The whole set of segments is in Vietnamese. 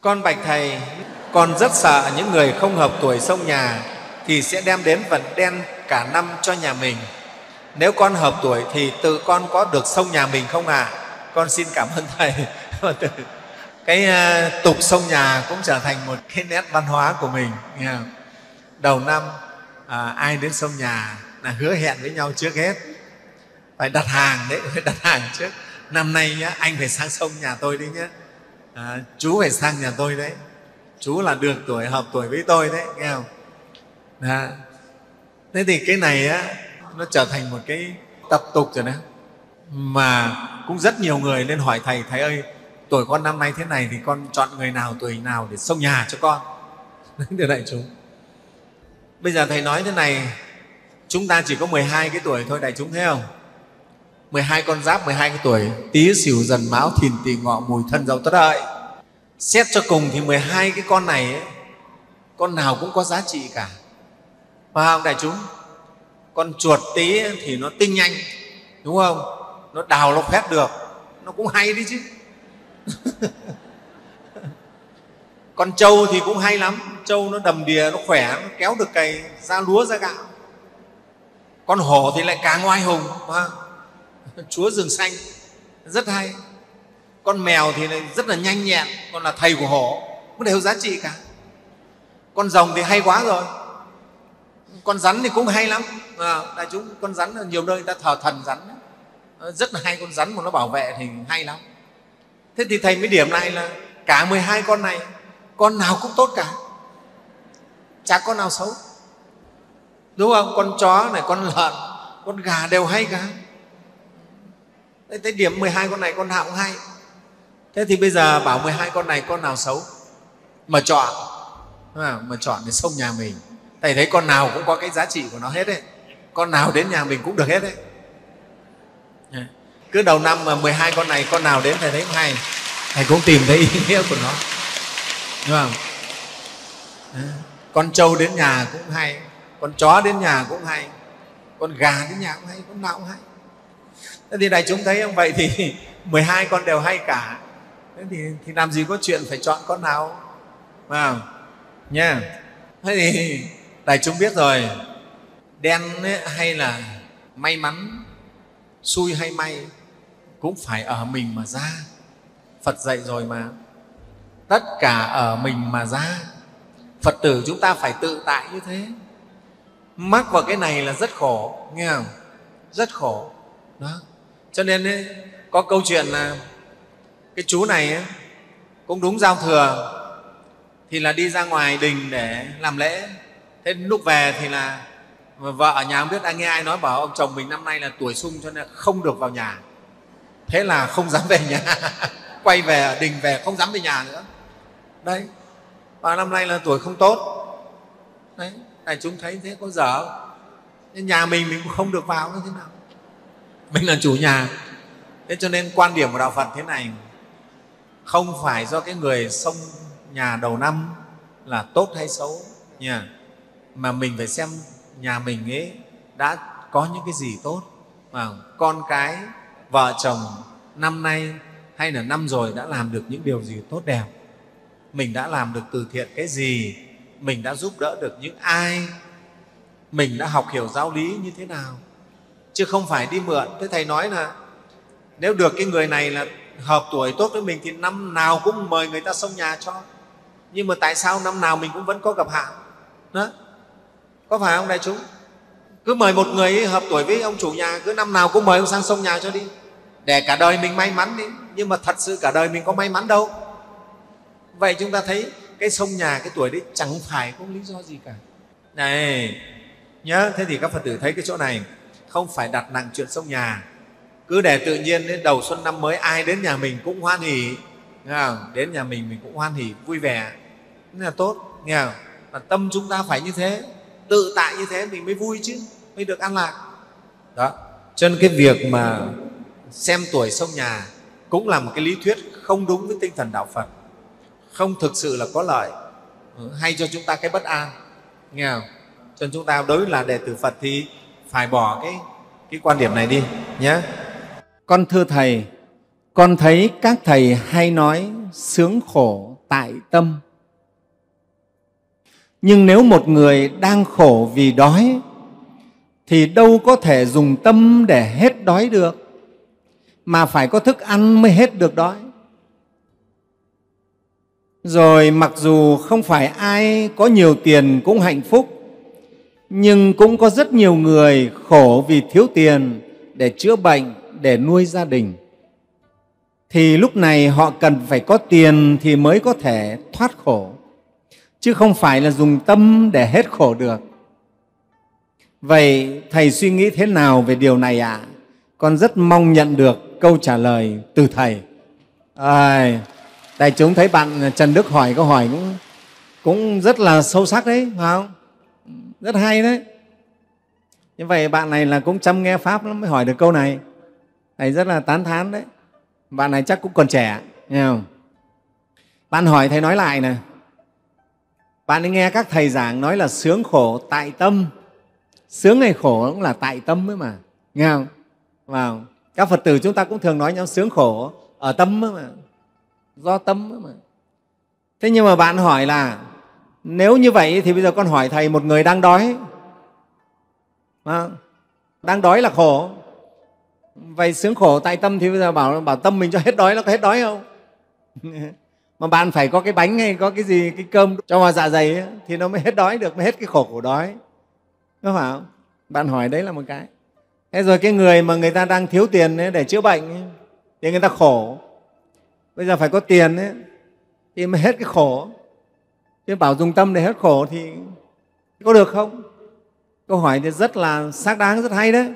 Con bạch Thầy, con rất sợ những người không hợp tuổi sông nhà thì sẽ đem đến vận đen cả năm cho nhà mình. Nếu con hợp tuổi thì tự con có được sông nhà mình không ạ? À? Con xin cảm ơn Thầy. cái à, tục sông nhà cũng trở thành một cái nét văn hóa của mình. Đầu năm à, ai đến sông nhà là hứa hẹn với nhau trước hết. Phải đặt hàng đấy, phải đặt hàng trước. Năm nay nhá, anh phải sang sông nhà tôi đi nhé à, chú phải sang nhà tôi đấy chú là được tuổi hợp tuổi với tôi đấy nghe không à, thế thì cái này á nó trở thành một cái tập tục rồi đấy mà cũng rất nhiều người nên hỏi thầy thầy ơi tuổi con năm nay thế này thì con chọn người nào tuổi nào để xông nhà cho con thưa đại chúng bây giờ thầy nói thế này chúng ta chỉ có 12 cái tuổi thôi đại chúng thấy không 12 con giáp 12 cái tuổi tí xỉu dần máu thìn tỵ ngọ mùi thân dậu tất đợi xét cho cùng thì 12 cái con này ấy, con nào cũng có giá trị cả phải không đại chúng con chuột tí thì nó tinh nhanh đúng không nó đào nó phép được nó cũng hay đi chứ con trâu thì cũng hay lắm trâu nó đầm đìa nó khỏe nó kéo được cày ra lúa ra gạo con hổ thì lại cá ngoai hùng phải không? chúa rừng xanh rất hay con mèo thì rất là nhanh nhẹn còn là thầy của hổ cũng đều giá trị cả con rồng thì hay quá rồi con rắn thì cũng hay lắm à, đại chúng con rắn ở nhiều nơi người ta thờ thần rắn ờ, rất là hay con rắn mà nó bảo vệ thì hay lắm thế thì thầy mới điểm này là cả 12 con này con nào cũng tốt cả chả con nào xấu đúng không con chó này con lợn con gà đều hay cả thế tới điểm 12 con này con nào cũng hay thế thì bây giờ bảo 12 con này con nào xấu mà chọn mà chọn thì xông nhà mình thầy thấy con nào cũng có cái giá trị của nó hết đấy con nào đến nhà mình cũng được hết đấy cứ đầu năm mà 12 con này con nào đến thầy thấy cũng hay thầy cũng tìm thấy ý nghĩa của nó đúng không con trâu đến nhà cũng hay con chó đến nhà cũng hay con gà đến nhà cũng hay con nào cũng hay thế thì đại chúng thấy không vậy thì 12 con đều hay cả thế thì, thì làm gì có chuyện phải chọn con nào mà nha thế thì đại chúng biết rồi đen ấy, hay là may mắn xui hay may cũng phải ở mình mà ra phật dạy rồi mà tất cả ở mình mà ra phật tử chúng ta phải tự tại như thế mắc vào cái này là rất khổ nghe không rất khổ đó cho nên ấy, có câu chuyện là cái chú này ấy, cũng đúng giao thừa thì là đi ra ngoài đình để làm lễ thế lúc về thì là vợ ở nhà không biết anh nghe ai nói bảo ông chồng mình năm nay là tuổi sung cho nên không được vào nhà thế là không dám về nhà quay về ở đình về không dám về nhà nữa đấy và năm nay là tuổi không tốt đấy này chúng thấy thế có dở nhà mình mình cũng không được vào như thế nào mình là chủ nhà thế cho nên quan điểm của đạo phật thế này không phải do cái người xông nhà đầu năm là tốt hay xấu nha mà mình phải xem nhà mình ấy đã có những cái gì tốt mà con cái vợ chồng năm nay hay là năm rồi đã làm được những điều gì tốt đẹp mình đã làm được từ thiện cái gì mình đã giúp đỡ được những ai mình đã học hiểu giáo lý như thế nào chứ không phải đi mượn thế thầy nói là nếu được cái người này là hợp tuổi tốt với mình thì năm nào cũng mời người ta xông nhà cho nhưng mà tại sao năm nào mình cũng vẫn có gặp hạn đó có phải không đại chúng cứ mời một người hợp tuổi với ông chủ nhà cứ năm nào cũng mời ông sang sông nhà cho đi để cả đời mình may mắn đi nhưng mà thật sự cả đời mình có may mắn đâu vậy chúng ta thấy cái sông nhà cái tuổi đấy chẳng phải có lý do gì cả này nhớ thế thì các phật tử thấy cái chỗ này không phải đặt nặng chuyện sông nhà cứ để tự nhiên đến đầu xuân năm mới ai đến nhà mình cũng hoan hỉ nghe không? đến nhà mình mình cũng hoan hỉ vui vẻ nên là tốt nghe không? và tâm chúng ta phải như thế tự tại như thế mình mới vui chứ mới được an lạc đó cho nên cái việc mà xem tuổi sông nhà cũng là một cái lý thuyết không đúng với tinh thần đạo phật không thực sự là có lợi ừ, hay cho chúng ta cái bất an nghe không cho nên chúng ta đối là đệ tử phật thì phải bỏ cái cái quan điểm này đi nhé con thưa thầy con thấy các thầy hay nói sướng khổ tại tâm nhưng nếu một người đang khổ vì đói thì đâu có thể dùng tâm để hết đói được mà phải có thức ăn mới hết được đói rồi mặc dù không phải ai có nhiều tiền cũng hạnh phúc nhưng cũng có rất nhiều người khổ vì thiếu tiền để chữa bệnh để nuôi gia đình thì lúc này họ cần phải có tiền thì mới có thể thoát khổ chứ không phải là dùng tâm để hết khổ được vậy thầy suy nghĩ thế nào về điều này ạ à? con rất mong nhận được câu trả lời từ thầy à, đại chúng thấy bạn trần đức hỏi câu hỏi cũng cũng rất là sâu sắc đấy phải không rất hay đấy như vậy bạn này là cũng chăm nghe pháp lắm mới hỏi được câu này thầy rất là tán thán đấy bạn này chắc cũng còn trẻ nghe không bạn hỏi thầy nói lại này bạn ấy nghe các thầy giảng nói là sướng khổ tại tâm sướng hay khổ cũng là tại tâm ấy mà nghe không vào các phật tử chúng ta cũng thường nói nhau sướng khổ ở tâm ấy mà do tâm ấy mà thế nhưng mà bạn hỏi là nếu như vậy thì bây giờ con hỏi thầy một người đang đói à, đang đói là khổ vậy sướng khổ tại tâm thì bây giờ bảo bảo tâm mình cho hết đói nó có hết đói không mà bạn phải có cái bánh hay có cái gì cái cơm cho vào dạ dày ấy, thì nó mới hết đói được mới hết cái khổ của đói đúng không bạn hỏi đấy là một cái thế rồi cái người mà người ta đang thiếu tiền ấy để chữa bệnh ấy, thì người ta khổ bây giờ phải có tiền ấy, thì mới hết cái khổ thế bảo dùng tâm để hết khổ thì có được không câu hỏi thì rất là xác đáng rất hay đấy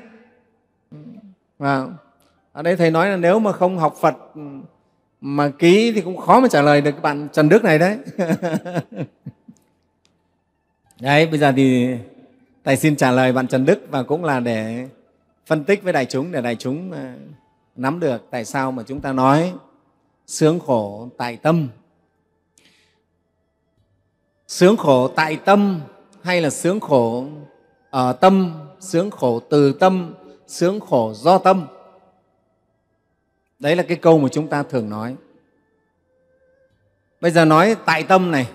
và ở đây thầy nói là nếu mà không học phật mà ký thì cũng khó mà trả lời được bạn trần đức này đấy đấy bây giờ thì thầy xin trả lời bạn trần đức và cũng là để phân tích với đại chúng để đại chúng à, nắm được tại sao mà chúng ta nói sướng khổ tại tâm sướng khổ tại tâm hay là sướng khổ ở ờ, tâm sướng khổ từ tâm sướng khổ do tâm đấy là cái câu mà chúng ta thường nói bây giờ nói tại tâm này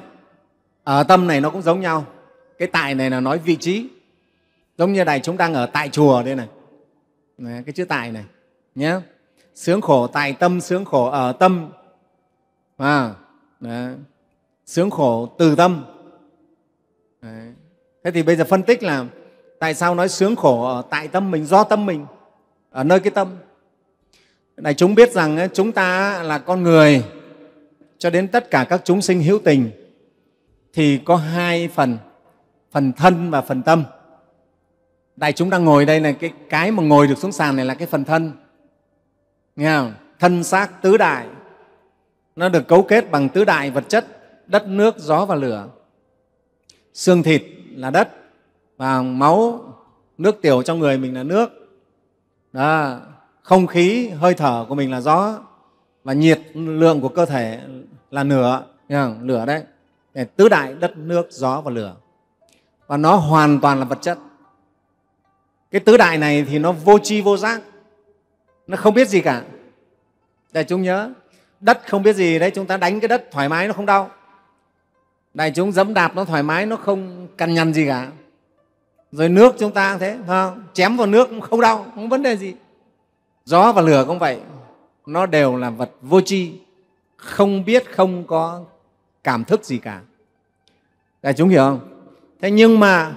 ở ờ, tâm này nó cũng giống nhau cái tại này là nói vị trí giống như này chúng đang ở tại chùa đây này đấy, cái chữ tại này nhé sướng khổ tại tâm sướng khổ ở tâm à, đấy sướng khổ từ tâm Đấy. thế thì bây giờ phân tích là tại sao nói sướng khổ ở tại tâm mình do tâm mình ở nơi cái tâm này chúng biết rằng chúng ta là con người cho đến tất cả các chúng sinh hữu tình thì có hai phần phần thân và phần tâm đại chúng đang ngồi đây này cái cái mà ngồi được xuống sàn này là cái phần thân nghe không thân xác tứ đại nó được cấu kết bằng tứ đại vật chất đất nước gió và lửa xương thịt là đất và máu nước tiểu trong người mình là nước Đó. không khí hơi thở của mình là gió và nhiệt lượng của cơ thể là nửa lửa đấy để tứ đại đất nước gió và lửa và nó hoàn toàn là vật chất cái tứ đại này thì nó vô tri vô giác nó không biết gì cả để chúng nhớ đất không biết gì đấy chúng ta đánh cái đất thoải mái nó không đau đại chúng dẫm đạp nó thoải mái nó không cằn nhằn gì cả rồi nước chúng ta cũng thế không? chém vào nước cũng không đau không vấn đề gì gió và lửa cũng vậy nó đều là vật vô tri không biết không có cảm thức gì cả đại chúng hiểu không thế nhưng mà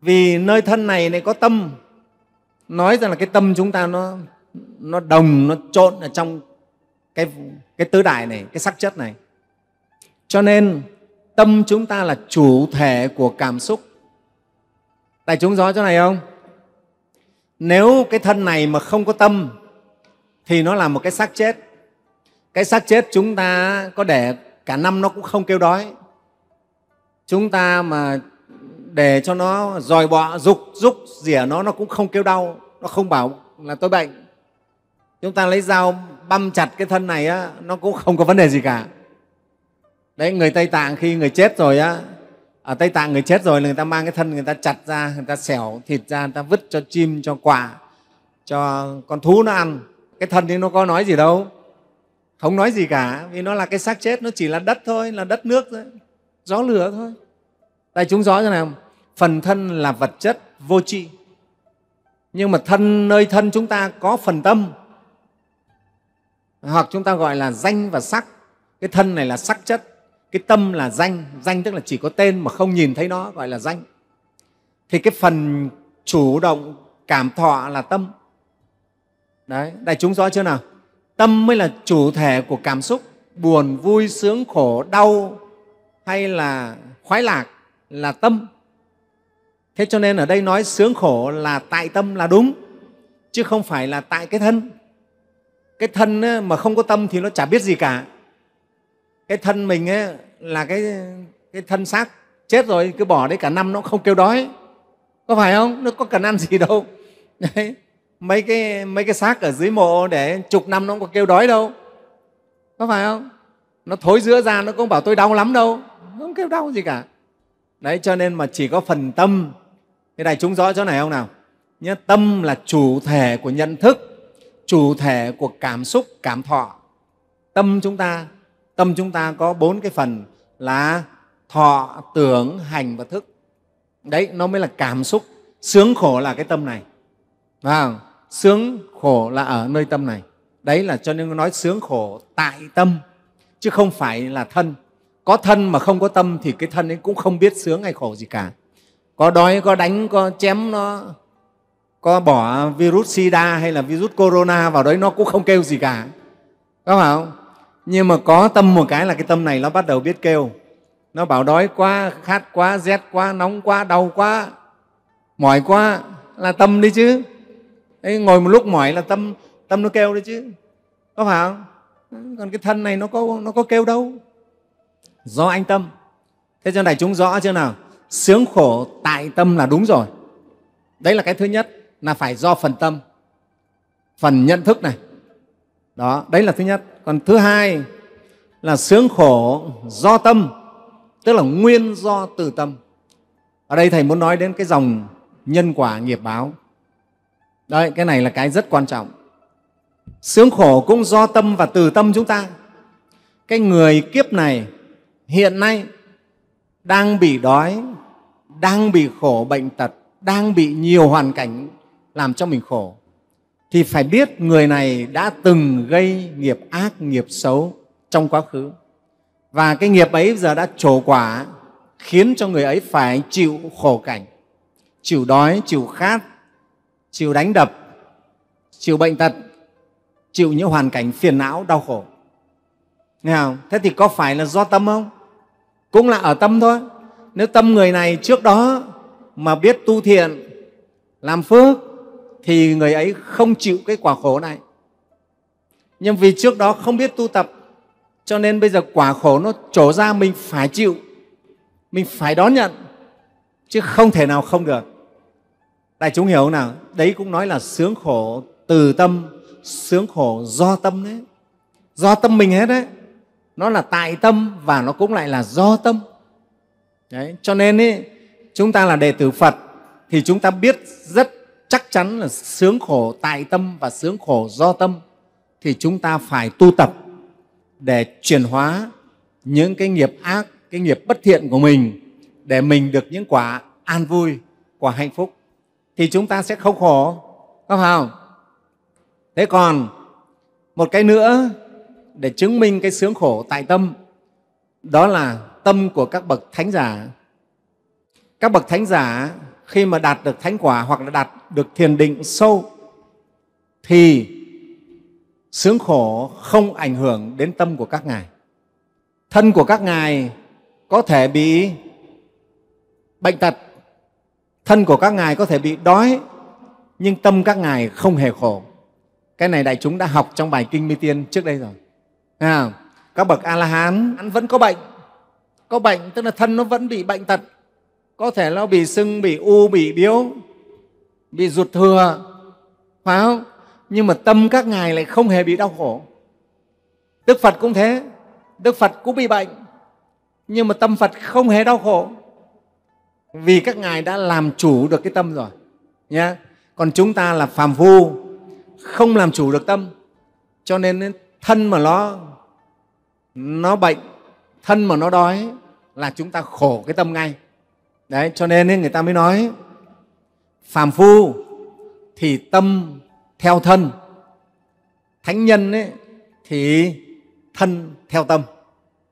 vì nơi thân này này có tâm nói rằng là cái tâm chúng ta nó nó đồng nó trộn ở trong cái cái tứ đại này cái sắc chất này cho nên tâm chúng ta là chủ thể của cảm xúc tại chúng rõ chỗ này không nếu cái thân này mà không có tâm thì nó là một cái xác chết cái xác chết chúng ta có để cả năm nó cũng không kêu đói chúng ta mà để cho nó dòi bọ rục rúc rỉa nó nó cũng không kêu đau nó không bảo là tôi bệnh chúng ta lấy dao băm chặt cái thân này á, nó cũng không có vấn đề gì cả đấy người tây tạng khi người chết rồi á ở à, tây tạng người chết rồi là người ta mang cái thân người ta chặt ra người ta xẻo thịt ra người ta vứt cho chim cho quả cho con thú nó ăn cái thân thì nó có nói gì đâu không nói gì cả vì nó là cái xác chết nó chỉ là đất thôi là đất nước thôi gió lửa thôi tại chúng rõ thế nào phần thân là vật chất vô tri nhưng mà thân nơi thân chúng ta có phần tâm hoặc chúng ta gọi là danh và sắc cái thân này là sắc chất cái tâm là danh danh tức là chỉ có tên mà không nhìn thấy nó gọi là danh thì cái phần chủ động cảm thọ là tâm đấy đại chúng rõ chưa nào tâm mới là chủ thể của cảm xúc buồn vui sướng khổ đau hay là khoái lạc là tâm thế cho nên ở đây nói sướng khổ là tại tâm là đúng chứ không phải là tại cái thân cái thân mà không có tâm thì nó chả biết gì cả cái thân mình ấy, là cái, cái thân xác chết rồi cứ bỏ đấy cả năm nó không kêu đói có phải không nó có cần ăn gì đâu đấy. mấy cái mấy cái xác ở dưới mộ để chục năm nó không có kêu đói đâu có phải không nó thối giữa ra nó cũng bảo tôi đau lắm đâu nó không kêu đau gì cả đấy cho nên mà chỉ có phần tâm thế này chúng rõ chỗ này không nào nhớ tâm là chủ thể của nhận thức chủ thể của cảm xúc cảm thọ tâm chúng ta tâm chúng ta có bốn cái phần là thọ tưởng hành và thức đấy nó mới là cảm xúc sướng khổ là cái tâm này phải sướng khổ là ở nơi tâm này đấy là cho nên nói sướng khổ tại tâm chứ không phải là thân có thân mà không có tâm thì cái thân ấy cũng không biết sướng hay khổ gì cả có đói có đánh có chém nó có bỏ virus sida hay là virus corona vào đấy nó cũng không kêu gì cả các phải không nhưng mà có tâm một cái là cái tâm này nó bắt đầu biết kêu nó bảo đói quá khát quá rét quá nóng quá đau quá mỏi quá là tâm đi chứ Đấy, ngồi một lúc mỏi là tâm tâm nó kêu đấy chứ có phải không còn cái thân này nó có nó có kêu đâu do anh tâm thế cho đại chúng rõ chưa nào sướng khổ tại tâm là đúng rồi đấy là cái thứ nhất là phải do phần tâm phần nhận thức này đó đấy là thứ nhất còn thứ hai là sướng khổ do tâm tức là nguyên do từ tâm ở đây thầy muốn nói đến cái dòng nhân quả nghiệp báo đấy cái này là cái rất quan trọng sướng khổ cũng do tâm và từ tâm chúng ta cái người kiếp này hiện nay đang bị đói đang bị khổ bệnh tật đang bị nhiều hoàn cảnh làm cho mình khổ thì phải biết người này đã từng gây nghiệp ác, nghiệp xấu trong quá khứ. Và cái nghiệp ấy giờ đã trổ quả khiến cho người ấy phải chịu khổ cảnh, chịu đói, chịu khát, chịu đánh đập, chịu bệnh tật, chịu những hoàn cảnh phiền não, đau khổ. Nghe không? Thế thì có phải là do tâm không? Cũng là ở tâm thôi. Nếu tâm người này trước đó mà biết tu thiện, làm phước, thì người ấy không chịu cái quả khổ này nhưng vì trước đó không biết tu tập cho nên bây giờ quả khổ nó trổ ra mình phải chịu mình phải đón nhận chứ không thể nào không được đại chúng hiểu không nào đấy cũng nói là sướng khổ từ tâm sướng khổ do tâm đấy do tâm mình hết đấy nó là tại tâm và nó cũng lại là do tâm đấy cho nên ấy chúng ta là đệ tử phật thì chúng ta biết rất chắc chắn là sướng khổ tại tâm và sướng khổ do tâm thì chúng ta phải tu tập để chuyển hóa những cái nghiệp ác cái nghiệp bất thiện của mình để mình được những quả an vui quả hạnh phúc thì chúng ta sẽ không khổ có phải không thế còn một cái nữa để chứng minh cái sướng khổ tại tâm đó là tâm của các bậc thánh giả các bậc thánh giả khi mà đạt được thánh quả hoặc là đạt được thiền định sâu thì sướng khổ không ảnh hưởng đến tâm của các ngài thân của các ngài có thể bị bệnh tật thân của các ngài có thể bị đói nhưng tâm các ngài không hề khổ cái này đại chúng đã học trong bài kinh mi tiên trước đây rồi à, các bậc a la hán vẫn có bệnh có bệnh tức là thân nó vẫn bị bệnh tật có thể nó bị sưng bị u bị biếu bị ruột thừa phải không nhưng mà tâm các ngài lại không hề bị đau khổ đức phật cũng thế đức phật cũng bị bệnh nhưng mà tâm phật không hề đau khổ vì các ngài đã làm chủ được cái tâm rồi nhé còn chúng ta là phàm phu không làm chủ được tâm cho nên thân mà nó nó bệnh thân mà nó đói là chúng ta khổ cái tâm ngay đấy cho nên ấy, người ta mới nói phàm phu thì tâm theo thân thánh nhân ấy, thì thân theo tâm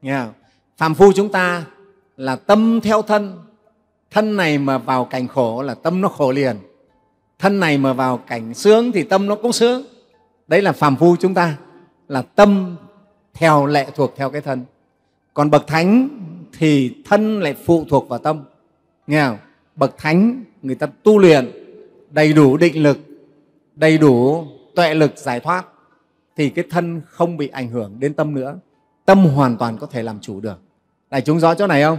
Nghe không? phàm phu chúng ta là tâm theo thân thân này mà vào cảnh khổ là tâm nó khổ liền thân này mà vào cảnh sướng thì tâm nó cũng sướng đấy là phàm phu chúng ta là tâm theo lệ thuộc theo cái thân còn bậc thánh thì thân lại phụ thuộc vào tâm nghe không? bậc thánh người ta tu luyện đầy đủ định lực đầy đủ tuệ lực giải thoát thì cái thân không bị ảnh hưởng đến tâm nữa tâm hoàn toàn có thể làm chủ được đại chúng rõ chỗ này không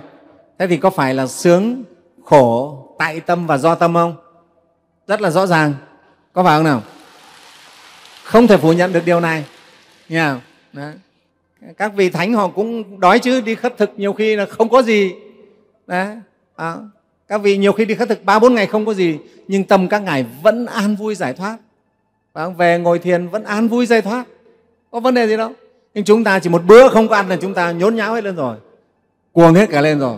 thế thì có phải là sướng khổ tại tâm và do tâm không rất là rõ ràng có phải không nào không thể phủ nhận được điều này nghe không? Đấy. các vị thánh họ cũng đói chứ đi khất thực nhiều khi là không có gì Đấy. À, các vị nhiều khi đi khất thực ba bốn ngày không có gì nhưng tâm các ngài vẫn an vui giải thoát và về ngồi thiền vẫn an vui giải thoát có vấn đề gì đâu nhưng chúng ta chỉ một bữa không có ăn là chúng ta nhốn nháo hết lên rồi cuồng hết cả lên rồi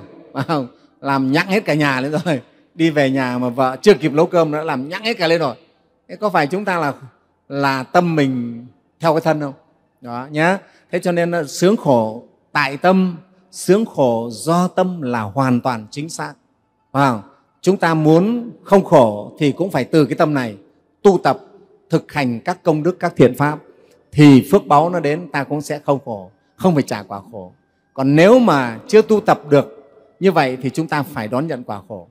làm nhặng hết cả nhà lên rồi đi về nhà mà vợ chưa kịp nấu cơm đã làm nhặng hết cả lên rồi thế có phải chúng ta là là tâm mình theo cái thân không đó nhé thế cho nên ờ, sướng khổ tại tâm sướng khổ do tâm là hoàn toàn chính xác không? Vâng, chúng ta muốn không khổ thì cũng phải từ cái tâm này tu tập thực hành các công đức các thiện pháp thì phước báo nó đến ta cũng sẽ không khổ không phải trả quả khổ còn nếu mà chưa tu tập được như vậy thì chúng ta phải đón nhận quả khổ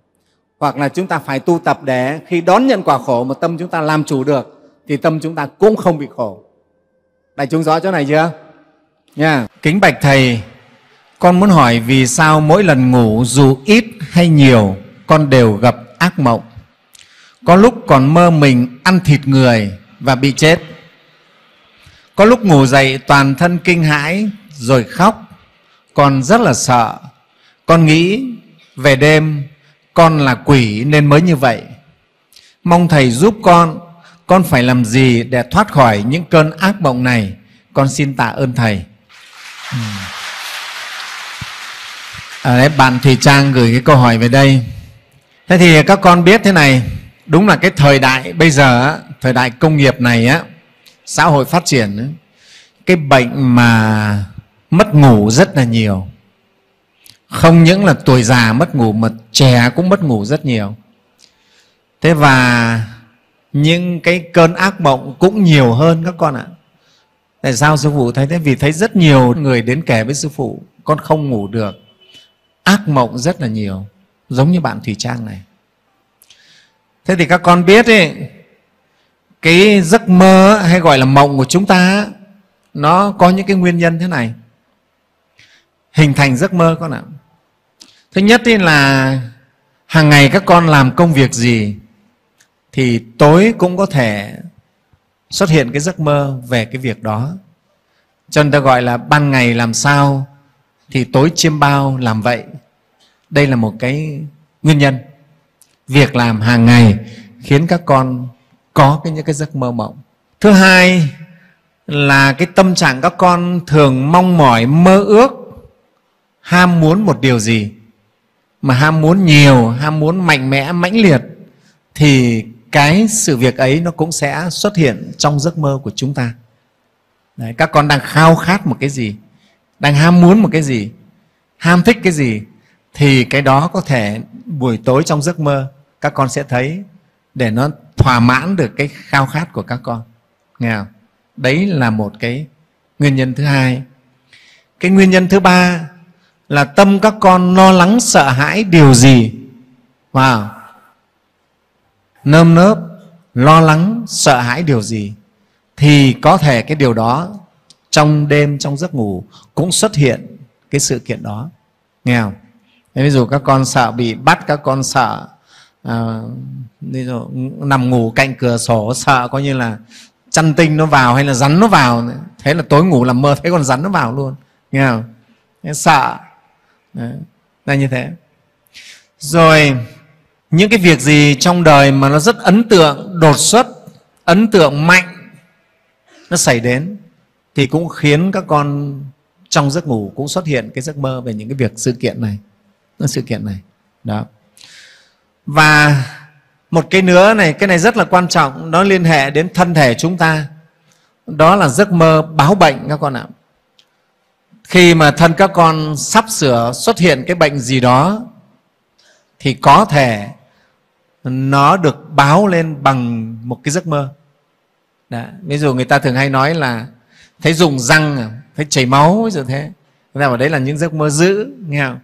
hoặc là chúng ta phải tu tập để khi đón nhận quả khổ mà tâm chúng ta làm chủ được thì tâm chúng ta cũng không bị khổ đại chúng rõ chỗ này chưa nha yeah. kính bạch thầy con muốn hỏi vì sao mỗi lần ngủ dù ít hay nhiều con đều gặp ác mộng. Có lúc còn mơ mình ăn thịt người và bị chết. Có lúc ngủ dậy toàn thân kinh hãi rồi khóc. Con rất là sợ. Con nghĩ về đêm con là quỷ nên mới như vậy. Mong Thầy giúp con, con phải làm gì để thoát khỏi những cơn ác mộng này? Con xin tạ ơn Thầy. Uhm à, đấy, bạn thùy trang gửi cái câu hỏi về đây thế thì các con biết thế này đúng là cái thời đại bây giờ thời đại công nghiệp này xã hội phát triển cái bệnh mà mất ngủ rất là nhiều không những là tuổi già mất ngủ mà trẻ cũng mất ngủ rất nhiều thế và những cái cơn ác mộng cũng nhiều hơn các con ạ tại sao sư phụ thấy thế vì thấy rất nhiều người đến kể với sư phụ con không ngủ được ác mộng rất là nhiều giống như bạn thủy trang này thế thì các con biết ấy, cái giấc mơ hay gọi là mộng của chúng ta nó có những cái nguyên nhân thế này hình thành giấc mơ con ạ thứ nhất ấy là hàng ngày các con làm công việc gì thì tối cũng có thể xuất hiện cái giấc mơ về cái việc đó cho nên ta gọi là ban ngày làm sao thì tối chiêm bao làm vậy đây là một cái nguyên nhân việc làm hàng ngày khiến các con có cái những cái giấc mơ mộng thứ hai là cái tâm trạng các con thường mong mỏi mơ ước ham muốn một điều gì mà ham muốn nhiều ham muốn mạnh mẽ mãnh liệt thì cái sự việc ấy nó cũng sẽ xuất hiện trong giấc mơ của chúng ta Đấy, các con đang khao khát một cái gì đang ham muốn một cái gì ham thích cái gì thì cái đó có thể buổi tối trong giấc mơ các con sẽ thấy để nó thỏa mãn được cái khao khát của các con nghe không? đấy là một cái nguyên nhân thứ hai cái nguyên nhân thứ ba là tâm các con lo lắng sợ hãi điều gì wow nơm nớp lo lắng sợ hãi điều gì thì có thể cái điều đó trong đêm trong giấc ngủ cũng xuất hiện cái sự kiện đó nghe không ví dụ các con sợ bị bắt các con sợ à, ví dụ, nằm ngủ cạnh cửa sổ sợ coi như là chăn tinh nó vào hay là rắn nó vào thế là tối ngủ làm mơ thấy con rắn nó vào luôn nghe không sợ là như thế rồi những cái việc gì trong đời mà nó rất ấn tượng đột xuất ấn tượng mạnh nó xảy đến thì cũng khiến các con trong giấc ngủ cũng xuất hiện cái giấc mơ về những cái việc sự kiện này sự kiện này đó và một cái nữa này cái này rất là quan trọng nó liên hệ đến thân thể chúng ta đó là giấc mơ báo bệnh các con ạ khi mà thân các con sắp sửa xuất hiện cái bệnh gì đó thì có thể nó được báo lên bằng một cái giấc mơ Đã. ví dụ người ta thường hay nói là thấy dùng răng à? thấy chảy máu rồi thế ra mà đấy là những giấc mơ dữ nghe không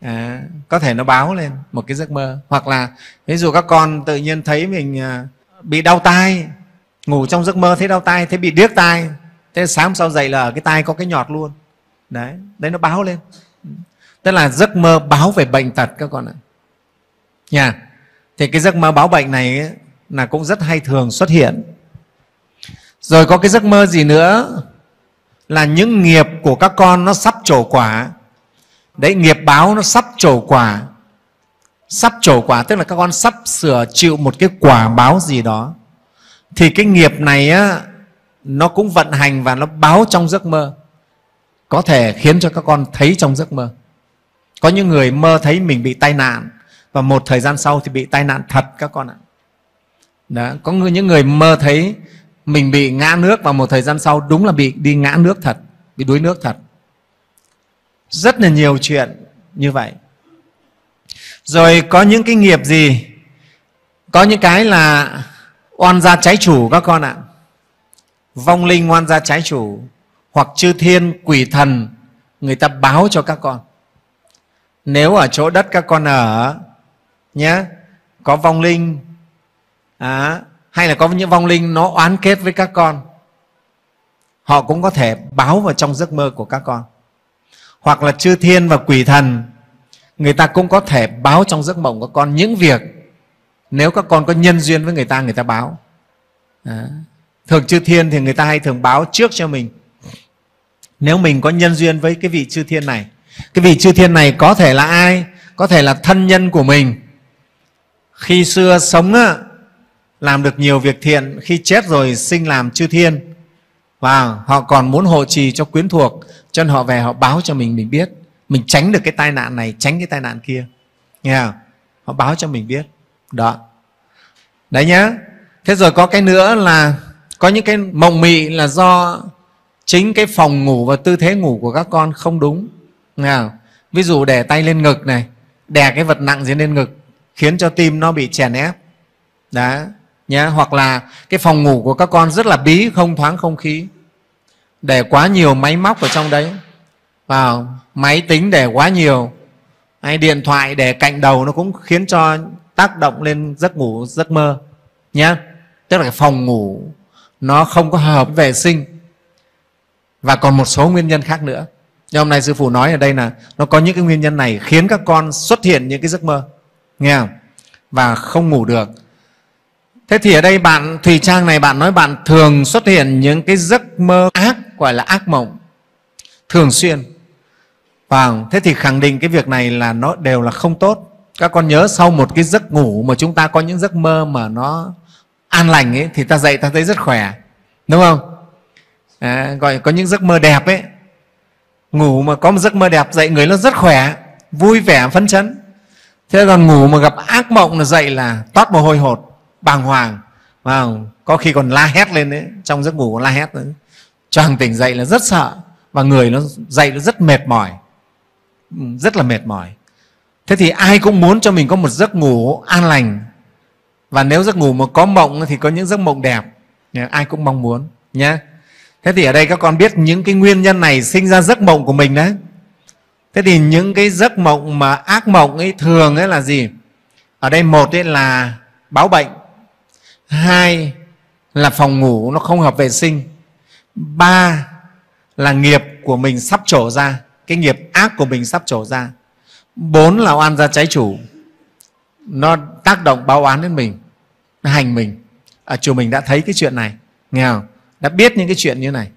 à, có thể nó báo lên một cái giấc mơ hoặc là ví dụ các con tự nhiên thấy mình à, bị đau tai ngủ trong giấc mơ thấy đau tai thấy bị điếc tai thế sáng sau dậy là ở cái tai có cái nhọt luôn đấy đấy nó báo lên tức là giấc mơ báo về bệnh tật các con ạ nha thì cái giấc mơ báo bệnh này ấy, là cũng rất hay thường xuất hiện rồi có cái giấc mơ gì nữa là những nghiệp của các con nó sắp trổ quả. Đấy, nghiệp báo nó sắp trổ quả. Sắp trổ quả tức là các con sắp sửa chịu một cái quả báo gì đó. Thì cái nghiệp này á, nó cũng vận hành và nó báo trong giấc mơ. Có thể khiến cho các con thấy trong giấc mơ. Có những người mơ thấy mình bị tai nạn và một thời gian sau thì bị tai nạn thật các con ạ. Đó, có những người mơ thấy mình bị ngã nước và một thời gian sau đúng là bị đi ngã nước thật bị đuối nước thật rất là nhiều chuyện như vậy rồi có những cái nghiệp gì có những cái là oan gia trái chủ các con ạ vong linh oan gia trái chủ hoặc chư thiên quỷ thần người ta báo cho các con nếu ở chỗ đất các con ở nhé có vong linh à, hay là có những vong linh nó oán kết với các con họ cũng có thể báo vào trong giấc mơ của các con hoặc là chư thiên và quỷ thần người ta cũng có thể báo trong giấc mộng của con những việc nếu các con có nhân duyên với người ta người ta báo à. thường chư thiên thì người ta hay thường báo trước cho mình nếu mình có nhân duyên với cái vị chư thiên này cái vị chư thiên này có thể là ai có thể là thân nhân của mình khi xưa sống làm được nhiều việc thiện khi chết rồi sinh làm chư thiên và họ còn muốn hộ trì cho quyến thuộc cho nên họ về họ báo cho mình mình biết mình tránh được cái tai nạn này tránh cái tai nạn kia nghe không họ báo cho mình biết đó đấy nhá thế rồi có cái nữa là có những cái mộng mị là do chính cái phòng ngủ và tư thế ngủ của các con không đúng nghe không? ví dụ để tay lên ngực này đè cái vật nặng gì lên ngực khiến cho tim nó bị chèn ép đó nhá hoặc là cái phòng ngủ của các con rất là bí không thoáng không khí để quá nhiều máy móc ở trong đấy vào máy tính để quá nhiều hay điện thoại để cạnh đầu nó cũng khiến cho tác động lên giấc ngủ giấc mơ nhé tức là cái phòng ngủ nó không có hợp vệ sinh và còn một số nguyên nhân khác nữa nhưng hôm nay sư phụ nói ở đây là nó có những cái nguyên nhân này khiến các con xuất hiện những cái giấc mơ nghe không? và không ngủ được Thế thì ở đây bạn Thùy Trang này bạn nói bạn thường xuất hiện những cái giấc mơ ác gọi là ác mộng thường xuyên. Wow. Vâng, thế thì khẳng định cái việc này là nó đều là không tốt. Các con nhớ sau một cái giấc ngủ mà chúng ta có những giấc mơ mà nó an lành ấy, thì ta dậy ta thấy rất khỏe. Đúng không? À, gọi có những giấc mơ đẹp ấy. Ngủ mà có một giấc mơ đẹp dậy người nó rất khỏe, vui vẻ, phấn chấn. Thế còn ngủ mà gặp ác mộng là dậy là toát mồ hôi hột bàng hoàng và có khi còn la hét lên đấy trong giấc ngủ còn la hét nữa choàng tỉnh dậy là rất sợ và người nó dậy nó rất mệt mỏi ừ, rất là mệt mỏi thế thì ai cũng muốn cho mình có một giấc ngủ an lành và nếu giấc ngủ mà có mộng thì có những giấc mộng đẹp ai cũng mong muốn nhé thế thì ở đây các con biết những cái nguyên nhân này sinh ra giấc mộng của mình đấy thế thì những cái giấc mộng mà ác mộng ấy thường ấy là gì ở đây một ấy là báo bệnh hai là phòng ngủ nó không hợp vệ sinh ba là nghiệp của mình sắp trổ ra cái nghiệp ác của mình sắp trổ ra bốn là oan gia trái chủ nó tác động báo oán đến mình nó hành mình ở à, chùa mình đã thấy cái chuyện này nghe không đã biết những cái chuyện như này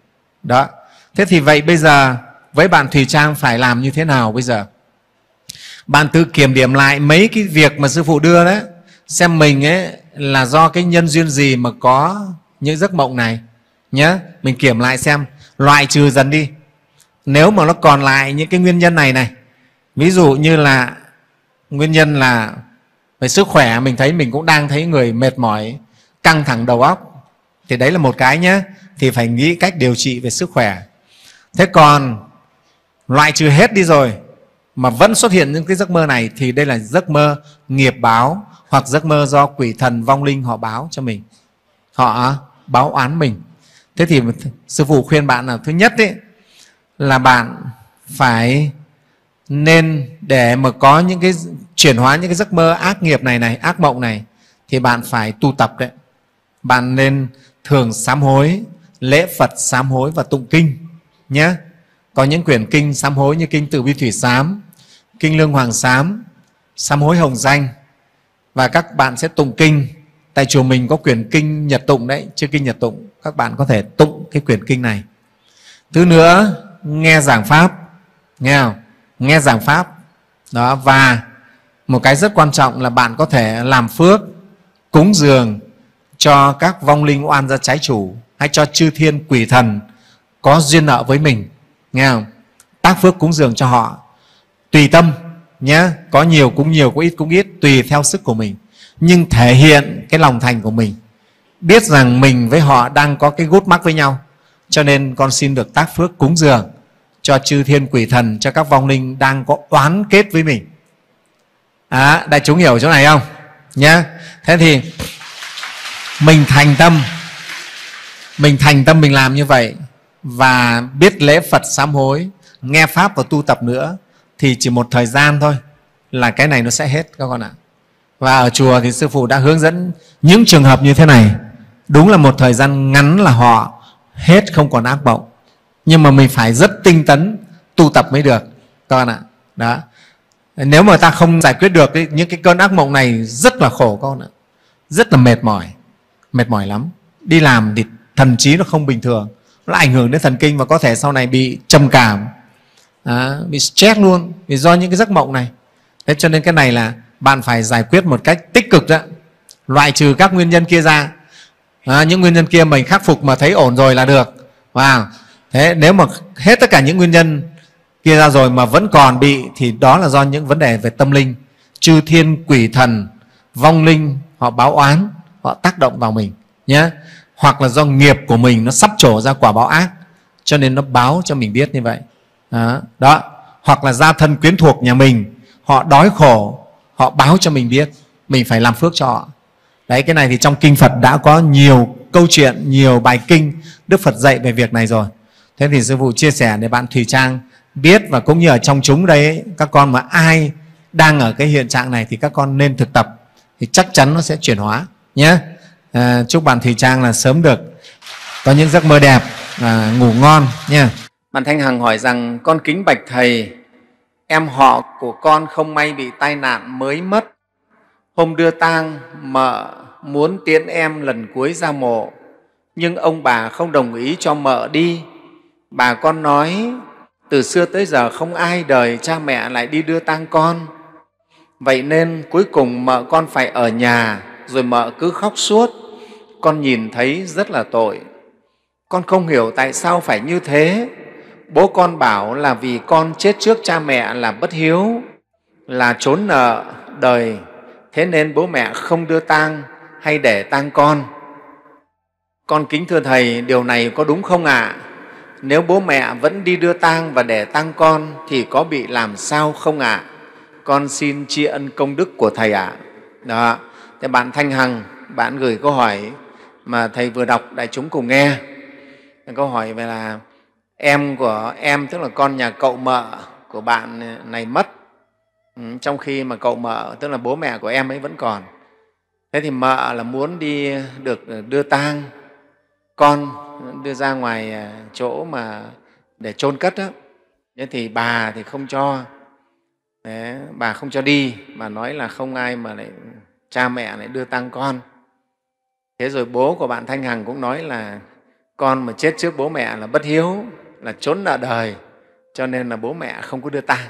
đó thế thì vậy bây giờ với bạn thùy trang phải làm như thế nào bây giờ bạn tự kiểm điểm lại mấy cái việc mà sư phụ đưa đấy xem mình ấy là do cái nhân duyên gì mà có những giấc mộng này nhé mình kiểm lại xem loại trừ dần đi nếu mà nó còn lại những cái nguyên nhân này này ví dụ như là nguyên nhân là về sức khỏe mình thấy mình cũng đang thấy người mệt mỏi căng thẳng đầu óc thì đấy là một cái nhé thì phải nghĩ cách điều trị về sức khỏe thế còn loại trừ hết đi rồi mà vẫn xuất hiện những cái giấc mơ này thì đây là giấc mơ nghiệp báo hoặc giấc mơ do quỷ thần vong linh họ báo cho mình họ báo oán mình thế thì sư phụ khuyên bạn là thứ nhất ấy, là bạn phải nên để mà có những cái chuyển hóa những cái giấc mơ ác nghiệp này này ác mộng này thì bạn phải tu tập đấy bạn nên thường sám hối lễ phật sám hối và tụng kinh nhé có những quyển kinh sám hối như kinh từ bi thủy sám kinh lương hoàng sám sám hối hồng danh và các bạn sẽ tụng kinh tại chùa mình có quyển kinh nhật tụng đấy chứ kinh nhật tụng các bạn có thể tụng cái quyển kinh này thứ nữa nghe giảng pháp nghe không? nghe giảng pháp đó và một cái rất quan trọng là bạn có thể làm phước cúng dường cho các vong linh oan gia trái chủ hay cho chư thiên quỷ thần có duyên nợ với mình nghe không tác phước cúng dường cho họ tùy tâm nhá có nhiều cũng nhiều có ít cũng ít tùy theo sức của mình nhưng thể hiện cái lòng thành của mình biết rằng mình với họ đang có cái gút mắc với nhau cho nên con xin được tác phước cúng dường cho chư thiên quỷ thần cho các vong linh đang có oán kết với mình à, đại chúng hiểu chỗ này không nhá thế thì mình thành tâm mình thành tâm mình làm như vậy và biết lễ phật sám hối nghe pháp và tu tập nữa thì chỉ một thời gian thôi là cái này nó sẽ hết các con ạ và ở chùa thì sư phụ đã hướng dẫn những trường hợp như thế này đúng là một thời gian ngắn là họ hết không còn ác mộng nhưng mà mình phải rất tinh tấn tu tập mới được các con ạ đó nếu mà ta không giải quyết được những cái cơn ác mộng này rất là khổ con ạ rất là mệt mỏi mệt mỏi lắm đi làm thì thần trí nó không bình thường nó ảnh hưởng đến thần kinh và có thể sau này bị trầm cảm à, bị stress luôn vì do những cái giấc mộng này thế cho nên cái này là bạn phải giải quyết một cách tích cực đó loại trừ các nguyên nhân kia ra à, những nguyên nhân kia mình khắc phục mà thấy ổn rồi là được wow. thế nếu mà hết tất cả những nguyên nhân kia ra rồi mà vẫn còn bị thì đó là do những vấn đề về tâm linh chư thiên quỷ thần vong linh họ báo oán họ tác động vào mình nhé hoặc là do nghiệp của mình nó sắp trổ ra quả báo ác cho nên nó báo cho mình biết như vậy đó, đó hoặc là gia thân quyến thuộc nhà mình họ đói khổ họ báo cho mình biết mình phải làm phước cho họ đấy cái này thì trong kinh phật đã có nhiều câu chuyện nhiều bài kinh đức phật dạy về việc này rồi thế thì sư phụ chia sẻ để bạn thùy trang biết và cũng như ở trong chúng đấy các con mà ai đang ở cái hiện trạng này thì các con nên thực tập thì chắc chắn nó sẽ chuyển hóa nhé à, chúc bạn thùy trang là sớm được có những giấc mơ đẹp à, ngủ ngon nha Bàn Thanh Hằng hỏi rằng, con kính bạch Thầy, em họ của con không may bị tai nạn mới mất. Hôm đưa tang, mợ muốn tiễn em lần cuối ra mộ, nhưng ông bà không đồng ý cho mợ đi. Bà con nói, từ xưa tới giờ không ai đời cha mẹ lại đi đưa tang con. Vậy nên cuối cùng mợ con phải ở nhà, rồi mợ cứ khóc suốt. Con nhìn thấy rất là tội. Con không hiểu tại sao phải như thế, bố con bảo là vì con chết trước cha mẹ là bất hiếu là trốn nợ đời thế nên bố mẹ không đưa tang hay để tang con con kính thưa thầy điều này có đúng không ạ à? nếu bố mẹ vẫn đi đưa tang và để tang con thì có bị làm sao không ạ à? con xin tri ân công đức của thầy ạ à? đó thế bạn thanh hằng bạn gửi câu hỏi mà thầy vừa đọc đại chúng cùng nghe câu hỏi về là em của em tức là con nhà cậu mợ của bạn này mất ừ, trong khi mà cậu mợ tức là bố mẹ của em ấy vẫn còn thế thì mợ là muốn đi được đưa tang con đưa ra ngoài à, chỗ mà để chôn cất đó. Thế thì bà thì không cho Đấy, bà không cho đi bà nói là không ai mà lại cha mẹ lại đưa tang con thế rồi bố của bạn thanh hằng cũng nói là con mà chết trước bố mẹ là bất hiếu là trốn nợ đời cho nên là bố mẹ không có đưa tang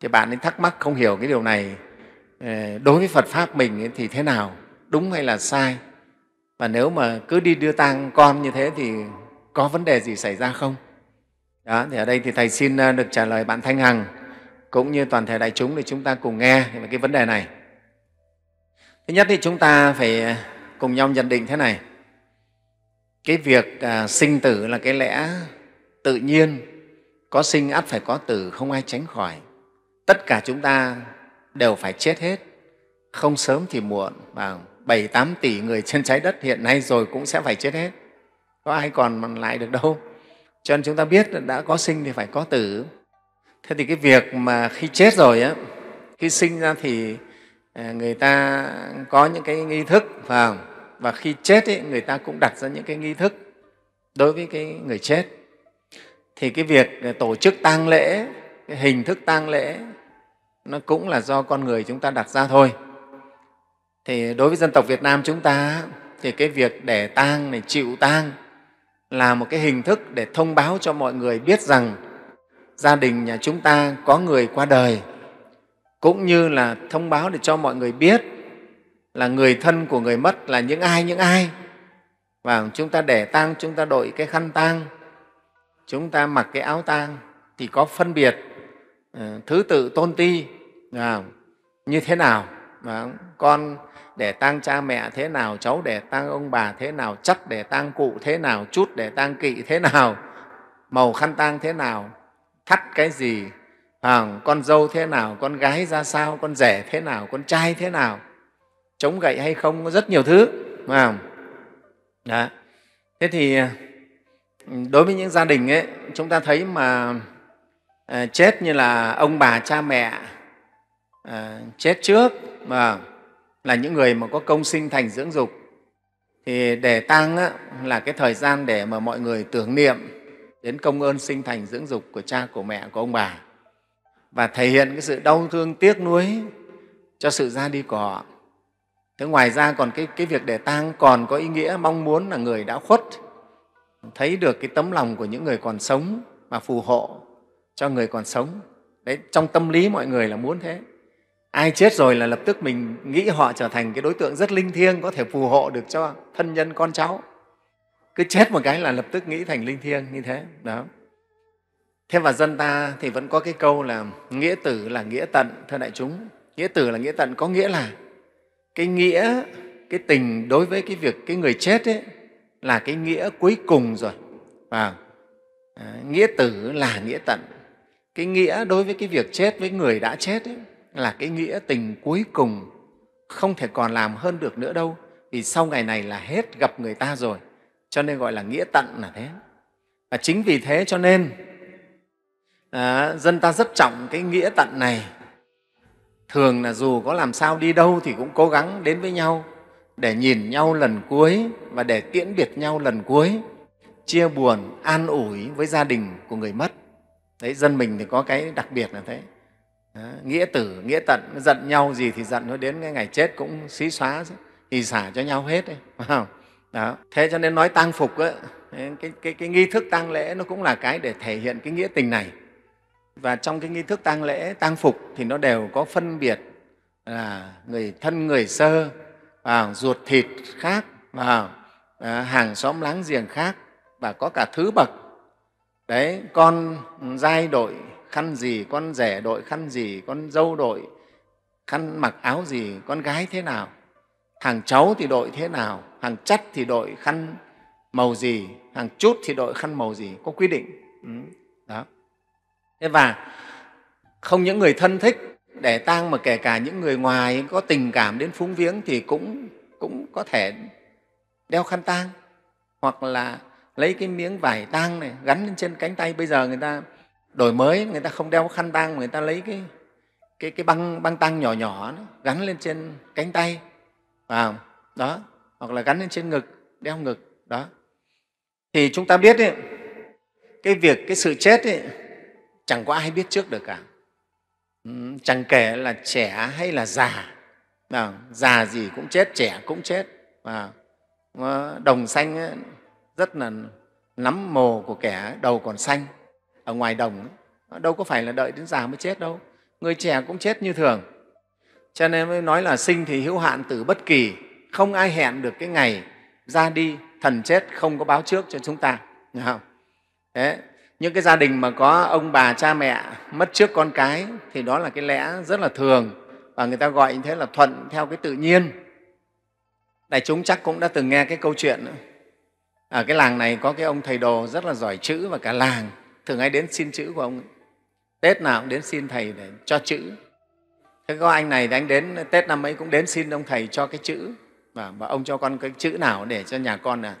thì bạn ấy thắc mắc không hiểu cái điều này ờ, đối với phật pháp mình ấy thì thế nào đúng hay là sai và nếu mà cứ đi đưa tang con như thế thì có vấn đề gì xảy ra không đó thì ở đây thì thầy xin ờ, được trả lời bạn thanh hằng cũng như toàn thể đại chúng để chúng ta cùng nghe về cái vấn đề này thứ nhất thì chúng ta phải ờ, cùng nhau nhận định thế này cái việc sinh tử là cái lẽ tự nhiên có sinh ắt phải có tử không ai tránh khỏi tất cả chúng ta đều phải chết hết không sớm thì muộn và bảy tám tỷ người trên trái đất hiện nay rồi cũng sẽ phải chết hết có ai còn lại được đâu cho nên chúng ta biết đã có sinh thì phải có tử thế thì cái việc mà khi chết rồi á khi sinh ra thì à, người ta có những cái nghi thức và và khi chết ấy, người ta cũng đặt ra những cái nghi thức đối với cái người chết thì cái việc ờ, tổ chức tang lễ cái hình thức tang lễ nó cũng là do con người chúng ta đặt ra thôi thì đối với dân tộc việt nam chúng ta thì cái việc để tang này chịu tang là một cái hình thức để thông báo cho mọi người biết rằng gia đình nhà chúng ta có người qua đời cũng như là thông báo để cho mọi người biết là người thân của người mất là những ai những ai và chúng ta để tang chúng ta đội cái khăn tang chúng ta mặc cái áo tang thì có phân biệt ờ, thứ tự tôn ti à, như thế nào con để tang cha mẹ thế nào cháu để tang ông bà thế nào chắc để tang cụ thế nào chút để tang kỵ thế nào màu khăn tang thế nào thắt cái gì à, con dâu thế nào con gái ra sao con rể thế nào con trai thế nào chống gậy hay không có rất nhiều thứ phải à. không? Đó. thế thì đối với những gia đình ấy chúng ta thấy mà à, chết như là ông bà cha mẹ à, chết trước mà là những người mà có công sinh thành dưỡng dục thì để tang là cái thời gian để mà mọi người tưởng niệm đến công ơn sinh thành dưỡng dục của cha của mẹ của ông bà và thể hiện cái sự đau thương tiếc nuối cho sự ra đi của họ thế ngoài ra còn cái, cái việc để tang còn có ý nghĩa mong muốn là người đã khuất thấy được cái tấm lòng của những người còn sống mà phù hộ cho người còn sống đấy trong tâm lý mọi người là muốn thế ai chết rồi là lập tức mình nghĩ họ trở thành cái đối tượng rất linh thiêng có thể phù hộ được cho thân nhân con cháu cứ chết một cái là lập tức nghĩ thành linh thiêng như thế đó thế và dân ta thì vẫn có cái câu là nghĩa tử là nghĩa tận thưa đại chúng nghĩa tử là nghĩa tận có nghĩa là cái nghĩa cái tình đối với cái việc cái người chết ấy là cái nghĩa cuối cùng rồi và vâng. nghĩa tử là nghĩa tận cái nghĩa đối với cái việc chết với người đã chết ấy, là cái nghĩa tình cuối cùng không thể còn làm hơn được nữa đâu vì sau ngày này là hết gặp người ta rồi cho nên gọi là nghĩa tận là thế và chính vì thế cho nên à, dân ta rất trọng cái nghĩa tận này thường là dù có làm sao đi đâu thì cũng cố gắng đến với nhau để nhìn nhau lần cuối và để tiễn biệt nhau lần cuối chia buồn an ủi với gia đình của người mất đấy dân mình thì có cái đặc biệt là thế đó, nghĩa tử nghĩa tận giận nhau gì thì giận nó đến cái ngày chết cũng xí xóa thì xả cho nhau hết đấy, Đó. thế cho nên nói tang phục ấy, cái, cái, cái nghi thức tang lễ nó cũng là cái để thể hiện cái nghĩa tình này và trong cái nghi thức tang lễ tang phục thì nó đều có phân biệt là người thân người sơ à, ruột thịt khác à, à, hàng xóm láng giềng khác và có cả thứ bậc đấy con giai đội khăn gì con rể đội khăn gì con dâu đội khăn mặc áo gì con gái thế nào hàng cháu thì đội thế nào hàng chắt thì đội khăn màu gì hàng chút thì đội khăn màu gì có quy định ừ, đó thế và không những người thân thích để tang mà kể cả những người ngoài có tình cảm đến phúng viếng thì cũng cũng có thể đeo khăn tang hoặc là lấy cái miếng vải tang này gắn lên trên cánh tay bây giờ người ta đổi mới người ta không đeo khăn tang mà người ta lấy cái cái cái băng băng tang nhỏ nhỏ đó, gắn lên trên cánh tay phải đó hoặc là gắn lên trên ngực đeo ngực đó thì chúng ta biết ấy, cái việc cái sự chết ấy, chẳng có ai biết trước được cả Ừ, chẳng kể là trẻ hay là già à, già gì cũng chết trẻ cũng chết à, đồng xanh ấy, rất là nắm mồ của kẻ đầu còn xanh ở ngoài đồng ấy. đâu có phải là đợi đến già mới chết đâu người trẻ cũng chết như thường cho nên mới nói là sinh thì hữu hạn tử bất kỳ không ai hẹn được cái ngày ra đi thần chết không có báo trước cho chúng ta không? Thế, những cái gia đình mà có ông bà cha mẹ mất trước con cái thì đó là cái lẽ rất là thường và người ta gọi như thế là thuận theo cái tự nhiên đại chúng chắc cũng đã từng nghe cái câu chuyện ở à, cái làng này có cái ông thầy đồ rất là giỏi chữ và cả làng thường hay đến xin chữ của ông tết nào cũng đến xin thầy để cho chữ thế có anh này thì anh đến tết năm ấy cũng đến xin ông thầy cho cái chữ và ông cho con cái chữ nào để cho nhà con là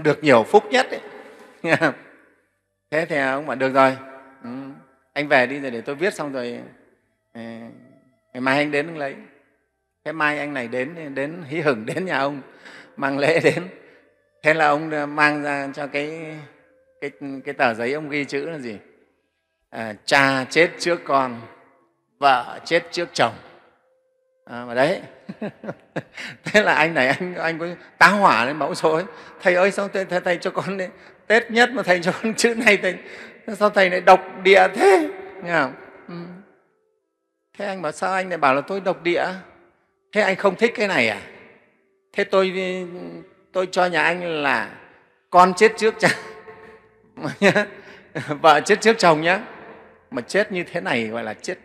được nhiều phúc nhất ấy. thế thì ờ, ông bảo được rồi ừ, anh về đi rồi để tôi viết xong rồi ờ, ngày mai anh đến anh lấy thế mai anh này đến đến hí hửng đến nhà ông mang lễ đến thế là ông ờ, mang ra cho cái cái, cái tờ giấy ông ghi chữ là gì à, cha chết trước con vợ chết trước chồng à, mà đấy thế là anh này anh anh có tá hỏa lên mẫu số thầy ơi xong thầy, thầy, thầy cho con đấy tết nhất mà thầy cho con chữ này thầy sao thầy lại độc địa thế nghe ừ. thế anh bảo sao anh lại bảo là tôi độc địa thế anh không thích cái này à thế tôi tôi cho nhà anh là con chết trước cha vợ chết trước chồng nhé, mà chết như thế này gọi là chết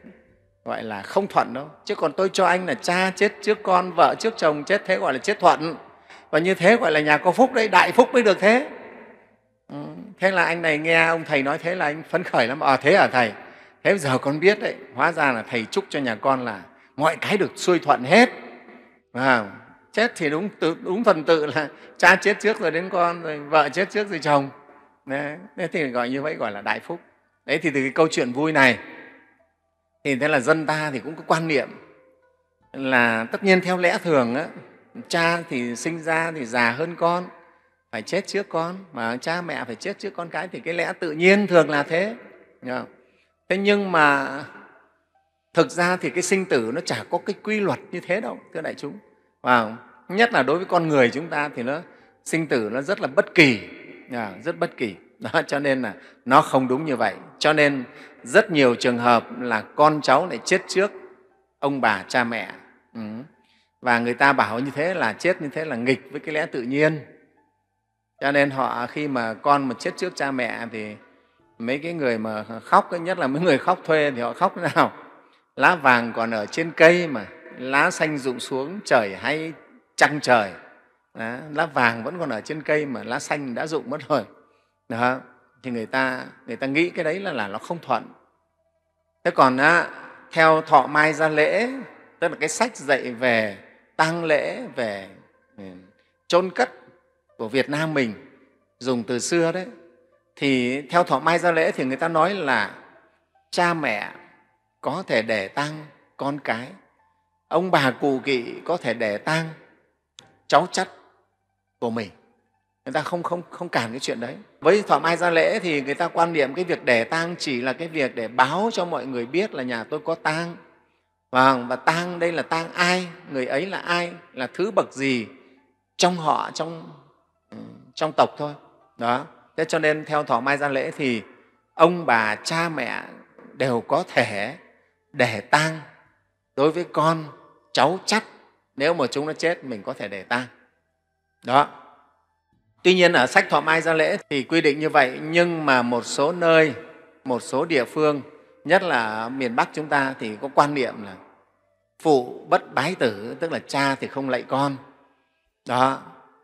gọi là không thuận đâu chứ còn tôi cho anh là cha chết trước con vợ trước chồng chết thế gọi là chết thuận và như thế gọi là nhà có phúc đấy đại phúc mới được thế thế là anh này nghe ông thầy nói thế là anh phấn khởi lắm ờ à, thế à thầy thế giờ con biết đấy hóa ra là thầy chúc cho nhà con là mọi cái được xuôi thuận hết à, chết thì đúng tự, đúng phần tự là cha chết trước rồi đến con rồi vợ chết trước rồi chồng đấy, thế thì gọi như vậy gọi là đại phúc đấy thì từ cái câu chuyện vui này thì thế là dân ta thì cũng có quan niệm là tất nhiên theo lẽ thường á, cha thì sinh ra thì già hơn con phải chết trước con mà cha mẹ phải chết trước con cái thì cái lẽ tự nhiên thường là thế thế nhưng mà thực ra thì cái sinh tử nó chả có cái quy luật như thế đâu thưa đại chúng và nhất là đối với con người chúng ta thì nó sinh tử nó rất là bất kỳ rất bất kỳ đó cho nên là nó không đúng như vậy cho nên rất nhiều trường hợp là con cháu lại chết trước ông bà cha mẹ ừ. và người ta bảo như thế là chết như thế là nghịch với cái lẽ tự nhiên cho nên họ khi mà con mà chết trước cha mẹ thì mấy cái người mà khóc nhất là mấy người khóc thuê thì họ khóc nào lá vàng còn ở trên cây mà lá xanh rụng xuống trời hay trăng trời đó, lá vàng vẫn còn ở trên cây mà lá xanh đã rụng mất rồi đó, thì người ta người ta nghĩ cái đấy là là nó không thuận thế còn á, theo thọ mai ra lễ tức là cái sách dạy về tang lễ về ừ, chôn cất của Việt Nam mình dùng từ xưa đấy thì theo thọ mai gia lễ thì người ta nói là cha mẹ có thể để tang con cái ông bà cụ kỵ có thể để tang cháu chắt của mình người ta không không không cản cái chuyện đấy với thọ mai gia lễ thì người ta quan niệm cái việc để tang chỉ là cái việc để báo cho mọi người biết là nhà tôi có tang và, vâng, và tang đây là tang ai người ấy là ai là thứ bậc gì trong họ trong trong tộc thôi đó thế cho nên theo thọ mai gia lễ thì ông bà cha mẹ đều có thể để tang đối với con cháu chắc nếu mà chúng nó chết mình có thể để tang đó tuy nhiên ở sách thọ mai gia lễ thì quy định như vậy nhưng mà một số nơi một số địa phương nhất là miền bắc chúng ta thì có quan niệm là phụ bất bái tử tức là cha thì không lạy con đó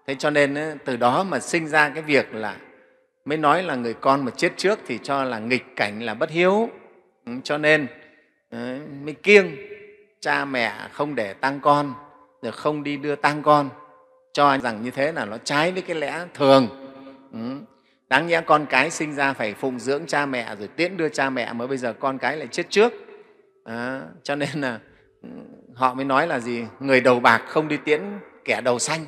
thế cho nên từ đó mà sinh ra cái việc là mới nói là người con mà chết trước thì cho là nghịch cảnh là bất hiếu ừ, cho nên mới kiêng cha mẹ không để tăng con rồi không đi đưa tăng con cho rằng như thế là nó trái với cái lẽ thường ừ, đáng nhẽ con cái sinh ra phải phụng dưỡng cha mẹ rồi tiễn đưa cha mẹ mới bây giờ con cái lại chết trước à, cho nên là ừ, họ mới nói là gì người đầu bạc không đi tiễn kẻ đầu xanh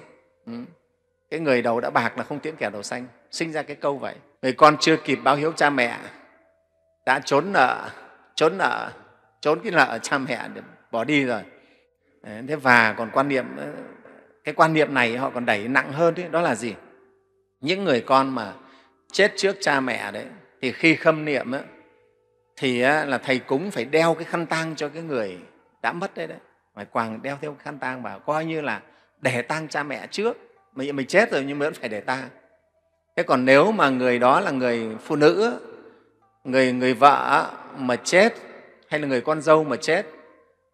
cái người đầu đã bạc là không tiễn kẻ đầu xanh sinh ra cái câu vậy người con chưa kịp báo hiếu cha mẹ đã trốn nợ trốn nợ trốn cái nợ cha mẹ để bỏ đi rồi thế và còn quan niệm cái quan niệm này họ còn đẩy nặng hơn đấy, đó là gì những người con mà chết trước cha mẹ đấy thì khi khâm niệm ấy, thì là thầy cúng phải đeo cái khăn tang cho cái người đã mất đấy đấy phải quàng đeo theo khăn tang vào coi như là để tang cha mẹ trước mình, mình chết rồi nhưng vẫn phải để ta thế còn nếu mà người đó là người phụ nữ người người vợ mà chết hay là người con dâu mà chết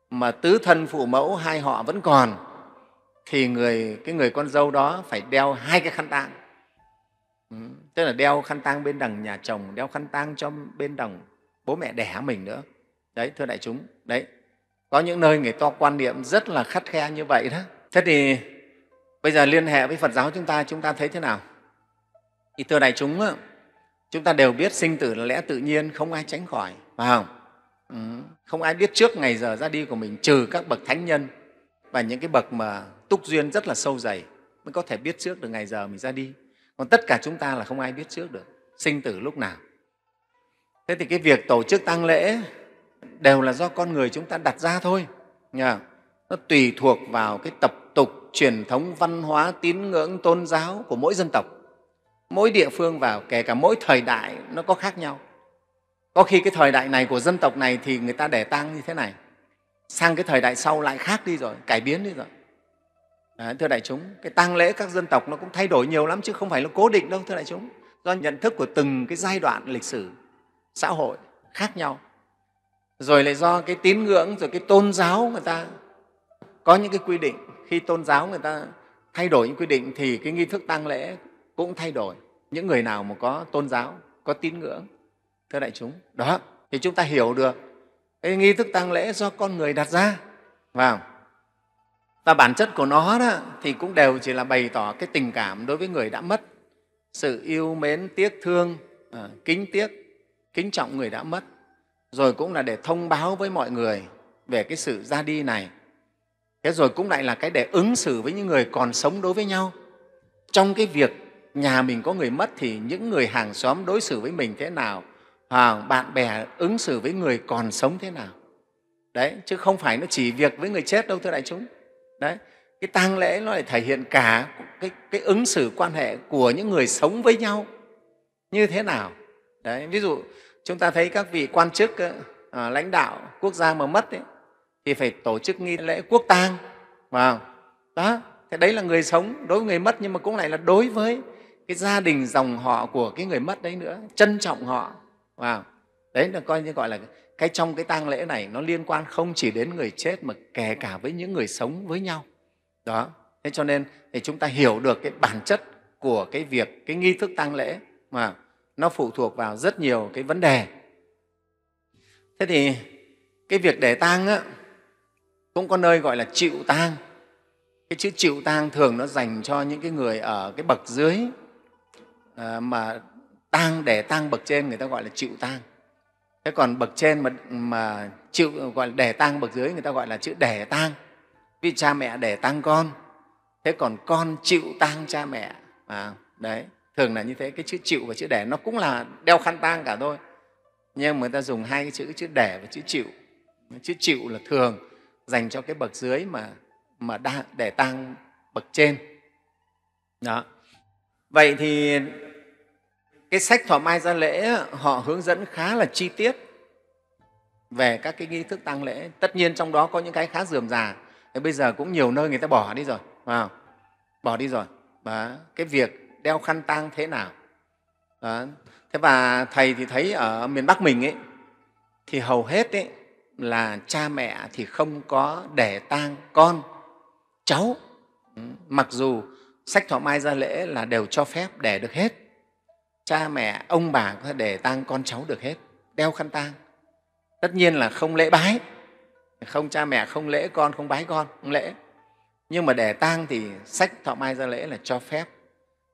mà tứ thân phụ mẫu hai họ vẫn còn thì người cái người con dâu đó phải đeo hai cái khăn tang ừ, tức là đeo khăn tang bên đằng nhà chồng đeo khăn tang cho bên đằng bố mẹ đẻ mình nữa đấy thưa đại chúng đấy có những nơi người to quan niệm rất là khắt khe như vậy đó thế thì bây giờ liên hệ với phật giáo chúng ta chúng ta thấy thế nào thì thưa đại chúng chúng ta đều biết sinh tử là lẽ tự nhiên không ai tránh khỏi phải không ừ, không ai biết trước ngày giờ ra đi của mình trừ các bậc thánh nhân và những cái bậc mà túc duyên rất là sâu dày mới có thể biết trước được ngày giờ mình ra đi còn tất cả chúng ta là không ai biết trước được sinh tử lúc nào thế thì cái việc tổ chức tăng lễ đều là do con người chúng ta đặt ra thôi nhờ? nó tùy thuộc vào cái tập truyền thống văn hóa tín ngưỡng tôn giáo của mỗi dân tộc mỗi địa phương vào kể cả mỗi thời đại nó có khác nhau có khi cái thời đại này của dân tộc này thì người ta để tang như thế này sang cái thời đại sau lại khác đi rồi cải biến đi rồi à, thưa đại chúng cái tang lễ các dân tộc nó cũng thay đổi nhiều lắm chứ không phải là cố định đâu thưa đại chúng do nhận thức của từng cái giai đoạn lịch sử xã hội khác nhau rồi lại do cái tín ngưỡng rồi cái tôn giáo người ta có những cái quy định khi tôn giáo người ta thay đổi những quy định thì cái nghi thức tăng lễ cũng thay đổi những người nào mà có tôn giáo có tín ngưỡng thưa đại chúng đó thì chúng ta hiểu được cái nghi thức tăng lễ do con người đặt ra vào và bản chất của nó đó, thì cũng đều chỉ là bày tỏ cái tình cảm đối với người đã mất sự yêu mến tiếc thương ờ, kính tiếc kính trọng người đã mất rồi cũng là để thông báo với mọi người về cái sự ra đi này thế rồi cũng lại là cái để ứng xử với những người còn sống đối với nhau trong cái việc nhà mình có người mất thì những người hàng xóm đối xử với mình thế nào à, bạn bè ứng xử với người còn sống thế nào đấy chứ không phải nó chỉ việc với người chết đâu thưa đại chúng đấy cái tang lễ nó lại thể hiện cả cái, cái ứng xử quan hệ của những người sống với nhau như thế nào đấy ví dụ chúng ta thấy các vị quan chức à, lãnh đạo quốc gia mà mất ấy, thì phải tổ chức nghi lễ quốc tang vào đó thế đấy là người sống đối với người mất nhưng mà cũng lại là đối với cái gia đình dòng họ của cái người mất đấy nữa trân trọng họ vào đấy là coi như gọi là cái trong cái tang lễ này nó liên quan không chỉ đến người chết mà kể cả với những người sống với nhau đó thế cho nên thì chúng ta hiểu được cái bản chất của cái việc cái nghi thức tang lễ mà nó phụ thuộc vào rất nhiều cái vấn đề thế thì cái việc để tang á, cũng có nơi gọi là chịu tang cái chữ chịu tang thường nó dành cho những cái người ở cái bậc dưới à, mà tang để tang bậc trên người ta gọi là chịu tang thế còn bậc trên mà mà chịu gọi là để tang bậc dưới người ta gọi là chữ để tang vì cha mẹ để tang con thế còn con chịu tang cha mẹ à, đấy thường là như thế cái chữ chịu và chữ để nó cũng là đeo khăn tang cả thôi nhưng mà người ta dùng hai cái chữ chữ để và chữ chịu chữ chịu là thường dành cho cái bậc dưới mà mà đa, để tăng bậc trên đó vậy thì cái sách thọ mai gia lễ họ hướng dẫn khá là chi tiết về các cái nghi thức tang lễ tất nhiên trong đó có những cái khá dườm già thế bây giờ cũng nhiều nơi người ta bỏ đi rồi vào bỏ đi rồi và cái việc đeo khăn tang thế nào đó. thế và thầy thì thấy ở miền bắc mình ấy thì hầu hết ấy, là cha mẹ thì không có để tang con cháu ừ, mặc dù sách thọ mai ra lễ là đều cho phép để được hết cha mẹ ông bà có thể để tang con cháu được hết đeo khăn tang tất nhiên là không lễ bái không cha mẹ không lễ con không bái con không lễ nhưng mà để tang thì sách thọ mai ra lễ là cho phép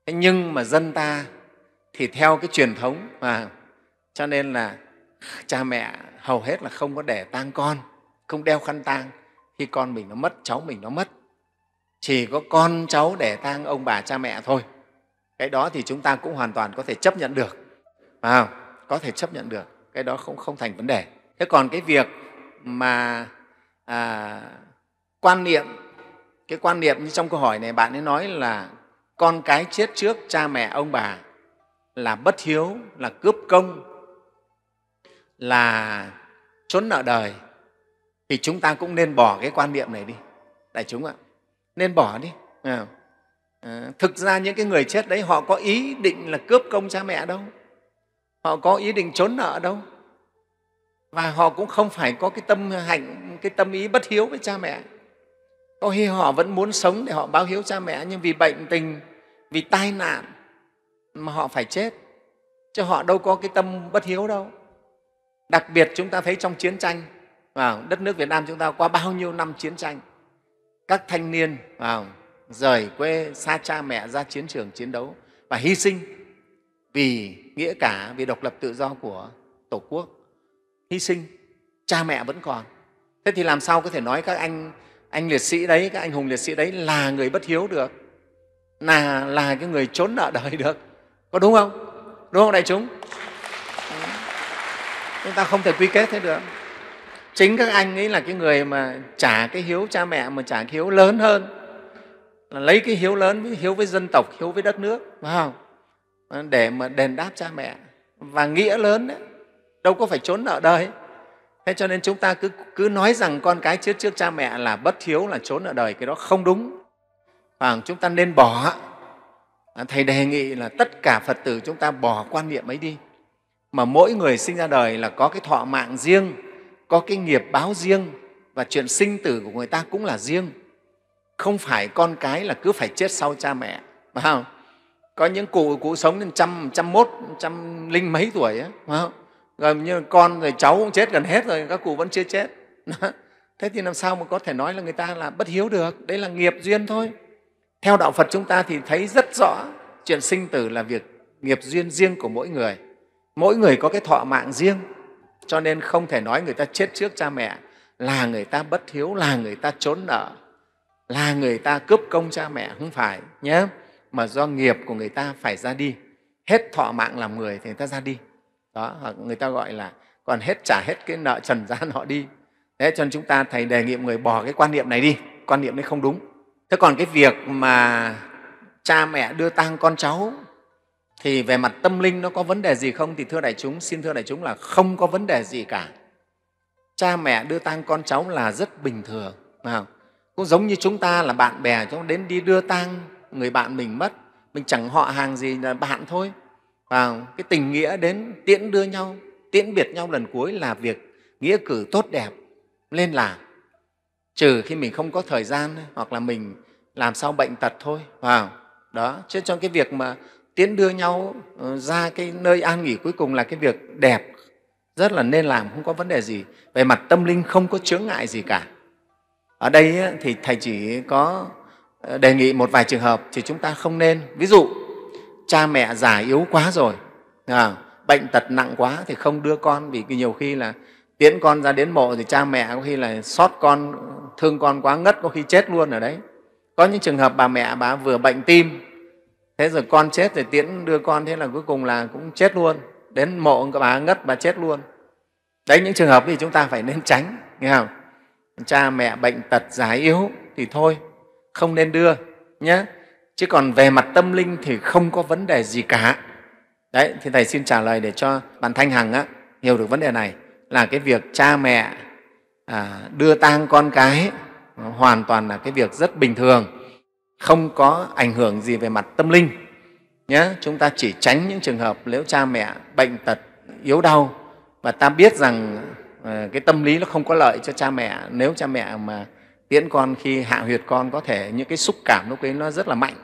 thế nhưng mà dân ta thì theo cái truyền thống mà cho nên là cha mẹ hầu hết là không có để tang con không đeo khăn tang khi con mình nó mất cháu mình nó mất chỉ có con cháu để tang ông bà cha mẹ thôi cái đó thì chúng ta cũng hoàn toàn có thể chấp nhận được phải có thể chấp nhận được cái đó không không thành vấn đề thế còn cái việc mà à, quan niệm cái quan niệm như trong câu hỏi này bạn ấy nói là con cái chết trước cha mẹ ông bà là bất hiếu là cướp công là trốn nợ đời thì chúng ta cũng nên bỏ cái quan niệm này đi đại chúng ạ nên bỏ đi à, thực ra những cái người chết đấy họ có ý định là cướp công cha mẹ đâu họ có ý định trốn nợ đâu và họ cũng không phải có cái tâm hạnh cái tâm ý bất hiếu với cha mẹ có khi họ vẫn muốn sống để họ báo hiếu cha mẹ nhưng vì bệnh tình vì tai nạn mà họ phải chết chứ họ đâu có cái tâm bất hiếu đâu đặc biệt chúng ta thấy trong chiến tranh đất nước việt nam chúng ta qua bao nhiêu năm chiến tranh các thanh niên rời quê xa cha mẹ ra chiến trường chiến đấu và hy sinh vì nghĩa cả vì độc lập tự do của tổ quốc hy sinh cha mẹ vẫn còn thế thì làm sao có thể nói các anh anh liệt sĩ đấy các anh hùng liệt sĩ đấy là người bất hiếu được là là cái người trốn nợ đời được có đúng không đúng không đại chúng chúng ta không thể quy kết thế được chính các anh ấy là cái người mà trả cái hiếu cha mẹ mà trả cái hiếu lớn hơn là lấy cái hiếu lớn hiếu với dân tộc hiếu với đất nước phải không để mà đền đáp cha mẹ và nghĩa lớn đấy, đâu có phải trốn nợ đời thế cho nên chúng ta cứ cứ nói rằng con cái trước trước cha mẹ là bất hiếu là trốn nợ đời cái đó không đúng và chúng ta nên bỏ thầy đề nghị là tất cả phật tử chúng ta bỏ quan niệm ấy đi mà mỗi người sinh ra đời là có cái thọ mạng riêng có cái nghiệp báo riêng và chuyện sinh tử của người ta cũng là riêng không phải con cái là cứ phải chết sau cha mẹ phải không có những cụ cụ sống đến trăm trăm mốt trăm linh mấy tuổi ấy, phải không rồi như con rồi cháu cũng chết gần hết rồi các cụ vẫn chưa chết thế thì làm sao mà có thể nói là người ta là bất hiếu được đấy là nghiệp duyên thôi theo đạo phật chúng ta thì thấy rất rõ chuyện sinh tử là việc nghiệp duyên riêng của mỗi người mỗi người có cái thọ mạng riêng cho nên không thể nói người ta chết trước cha mẹ là người ta bất hiếu là người ta trốn nợ là người ta cướp công cha mẹ không phải nhé mà do nghiệp của người ta phải ra đi hết thọ mạng làm người thì người ta ra đi đó người ta gọi là còn hết trả hết cái nợ trần gian họ đi thế cho nên chúng ta thầy đề nghị người bỏ cái quan niệm này đi quan niệm đấy không đúng thế còn cái việc mà cha mẹ đưa tang con cháu thì về mặt tâm linh nó có vấn đề gì không thì thưa đại chúng xin thưa đại chúng là không có vấn đề gì cả cha mẹ đưa tang con cháu là rất bình thường phải không? cũng giống như chúng ta là bạn bè chúng đến đi đưa tang người bạn mình mất mình chẳng họ hàng gì là bạn thôi và cái tình nghĩa đến tiễn đưa nhau tiễn biệt nhau lần cuối là việc nghĩa cử tốt đẹp nên là trừ khi mình không có thời gian hoặc là mình làm sao bệnh tật thôi vào đó chứ trong cái việc mà tiễn đưa nhau ờ, ra cái nơi an nghỉ cuối cùng là cái việc đẹp rất là nên làm không có vấn đề gì về mặt tâm linh không có chướng ngại gì cả ở đây thì thầy chỉ có ờ, đề nghị một vài trường hợp thì chúng ta không nên ví dụ cha mẹ già yếu quá rồi à, bệnh tật nặng quá thì không đưa con vì nhiều khi là tiễn con ra đến mộ thì cha mẹ có khi là sót con thương con quá ngất có khi chết luôn ở đấy có những trường hợp bà mẹ bà vừa bệnh tim thế rồi con chết thì tiễn đưa con thế là cuối cùng là cũng chết luôn đến mộ các bà ngất bà chết luôn đấy những trường hợp thì chúng ta phải nên tránh nghe không cha mẹ bệnh tật già yếu thì thôi không nên đưa nhé chứ còn về mặt tâm linh thì không có vấn đề gì cả đấy thì thầy xin trả lời để cho bạn thanh hằng á, hiểu được vấn đề này là cái việc cha mẹ à, đưa tang con cái hoàn toàn là cái việc rất bình thường không có ảnh hưởng gì về mặt tâm linh nhé chúng ta chỉ tránh những trường hợp nếu cha mẹ bệnh tật yếu đau và ta biết rằng ờ, cái tâm lý nó không có lợi cho cha mẹ nếu cha mẹ mà tiễn con khi hạ huyệt con có thể những cái xúc cảm lúc ấy nó rất là mạnh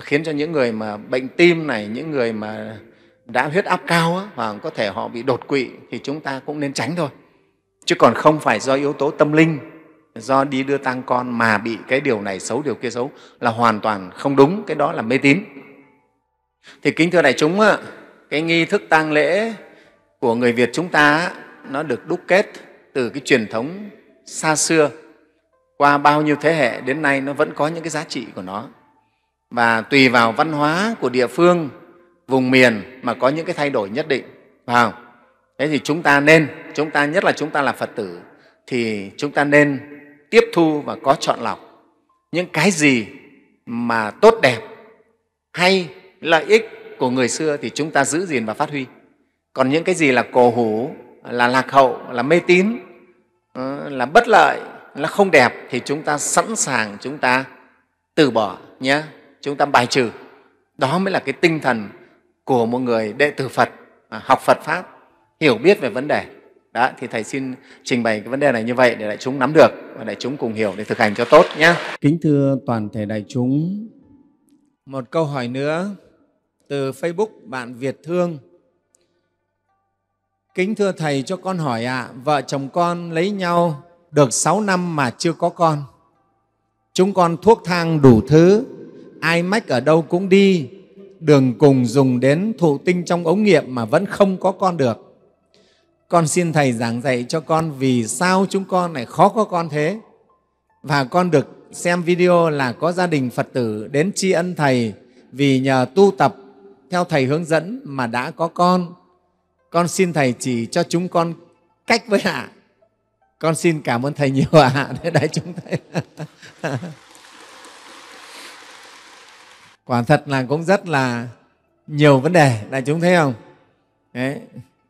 khiến cho những người mà bệnh tim này những người mà đã huyết áp cao á, và có thể họ bị đột quỵ thì chúng ta cũng nên tránh thôi chứ còn không phải do yếu tố tâm linh do đi đưa tang con mà bị cái điều này xấu điều kia xấu là hoàn toàn không đúng cái đó là mê tín thì kính thưa đại chúng cái nghi thức tang lễ của người việt chúng ta nó được đúc kết từ cái truyền thống xa xưa qua bao nhiêu thế hệ đến nay nó vẫn có những cái giá trị của nó và tùy vào văn hóa của địa phương vùng miền mà có những cái thay đổi nhất định phải không thế thì chúng ta nên chúng ta nhất là chúng ta là phật tử thì chúng ta nên tiếp thu và có chọn lọc những cái gì mà tốt đẹp hay lợi ích của người xưa thì chúng ta giữ gìn và phát huy còn những cái gì là cổ hủ là lạc hậu là mê tín ờ, là bất lợi là không đẹp thì chúng ta sẵn sàng chúng ta từ bỏ nhé chúng ta bài trừ đó mới là cái tinh thần của một người đệ tử phật à, học phật pháp hiểu biết về vấn đề đó, thì thầy xin trình bày cái vấn đề này như vậy để đại chúng nắm được và đại chúng cùng hiểu để thực hành cho tốt nhé. Kính thưa toàn thể đại chúng, một câu hỏi nữa từ Facebook bạn Việt Thương. Kính thưa thầy cho con hỏi ạ, à, vợ chồng con lấy nhau được 6 năm mà chưa có con. Chúng con thuốc thang đủ thứ, ai mách ở đâu cũng đi, đường cùng dùng đến thụ tinh trong ống nghiệm mà vẫn không có con được con xin Thầy giảng dạy cho con vì sao chúng con lại khó có con thế. Và con được xem video là có gia đình Phật tử đến tri ân Thầy vì nhờ tu tập theo Thầy hướng dẫn mà đã có con. Con xin Thầy chỉ cho chúng con cách với ạ. Con xin cảm ơn Thầy nhiều ạ. À. Đấy, chúng Thầy. Quả thật là cũng rất là nhiều vấn đề, đại chúng thấy không? Đấy.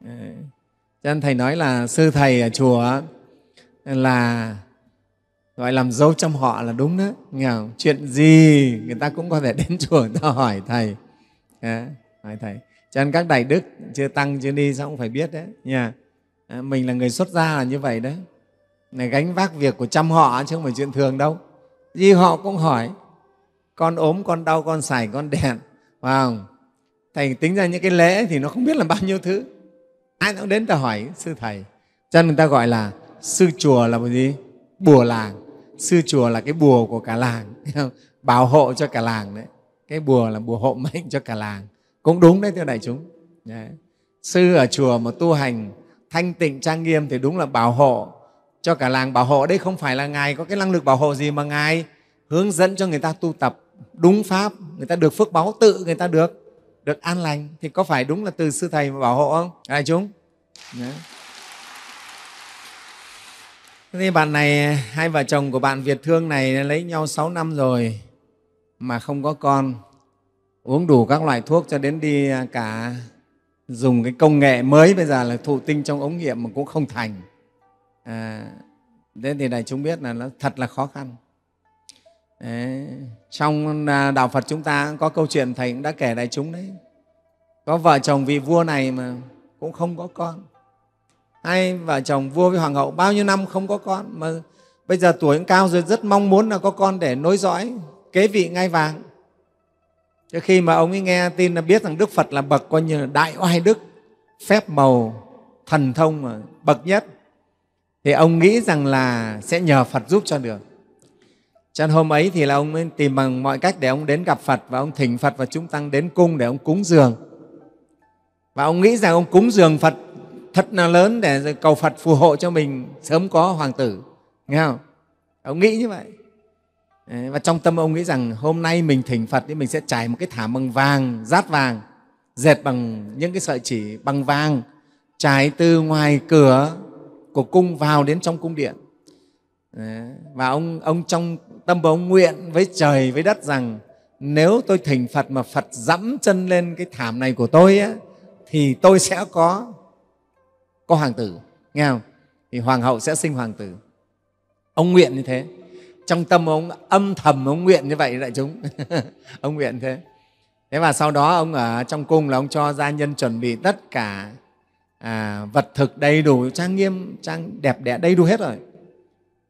Đấy cho nên thầy nói là sư thầy ở chùa là gọi làm dấu trong họ là đúng đó nghe không? chuyện gì người ta cũng có thể đến chùa người ta hỏi thầy à, hỏi thầy cho nên các đại đức chưa tăng chưa đi sao cũng phải biết đấy nha à, mình là người xuất gia là như vậy đấy này gánh vác việc của trăm họ chứ không phải chuyện thường đâu gì họ cũng hỏi con ốm con đau con sải con đèn phải wow. thầy tính ra những cái lễ thì nó không biết là bao nhiêu thứ ai cũng đến ta hỏi sư thầy cho nên người ta gọi là sư chùa là một gì bùa làng sư chùa là cái bùa của cả làng bảo hộ cho cả làng đấy cái bùa là bùa hộ mệnh cho cả làng cũng đúng đấy thưa đại chúng đấy. sư ở chùa mà tu hành thanh tịnh trang nghiêm thì đúng là bảo hộ cho cả làng bảo hộ đây không phải là ngài có cái năng lực bảo hộ gì mà ngài hướng dẫn cho người ta tu tập đúng pháp người ta được phước báo tự người ta được được an lành thì có phải đúng là từ sư thầy mà bảo hộ không đại chúng Đấy. Thế bạn này, hai vợ chồng của bạn Việt Thương này lấy nhau 6 năm rồi mà không có con, uống đủ các loại thuốc cho đến đi à, cả dùng cái công nghệ mới bây giờ là thụ tinh trong ống nghiệm mà cũng không thành. À, thế thì đại chúng biết là nó thật là khó khăn đấy. trong à, đạo phật chúng ta có câu chuyện thầy cũng đã kể đại chúng đấy có vợ chồng vị vua này mà cũng không có con hay vợ chồng vua với hoàng hậu bao nhiêu năm không có con mà bây giờ tuổi cũng cao rồi rất mong muốn là có con để nối dõi kế vị ngai vàng Chứ khi mà ông ấy nghe tin là biết rằng Đức Phật là bậc coi như là đại oai đức, phép màu, thần thông mà bậc nhất thì ông nghĩ rằng là sẽ nhờ Phật giúp cho được cho nên hôm ấy thì là ông ấy tìm bằng mọi cách để ông đến gặp phật và ông thỉnh phật và chúng tăng đến cung để ông cúng dường và ông nghĩ rằng ông cúng dường phật thật là lớn để cầu phật phù hộ cho mình sớm có hoàng tử nghe không ông nghĩ như vậy và trong tâm ông nghĩ rằng hôm nay mình thỉnh phật thì mình sẽ trải một cái thảm bằng vàng rát vàng dệt bằng những cái sợi chỉ bằng vàng trải từ ngoài cửa của cung vào đến trong cung điện và ông ông trong tâm bố nguyện với trời với đất rằng nếu tôi thỉnh phật mà phật dẫm chân lên cái thảm này của tôi ấy, thì tôi sẽ có có hoàng tử nghe không thì hoàng hậu sẽ sinh hoàng tử ông nguyện như thế trong tâm ông âm thầm ông nguyện như vậy đại chúng ông nguyện thế thế và sau đó ông ở trong cung là ông cho gia nhân chuẩn bị tất cả à, vật thực đầy đủ trang nghiêm trang đẹp đẽ đầy đủ hết rồi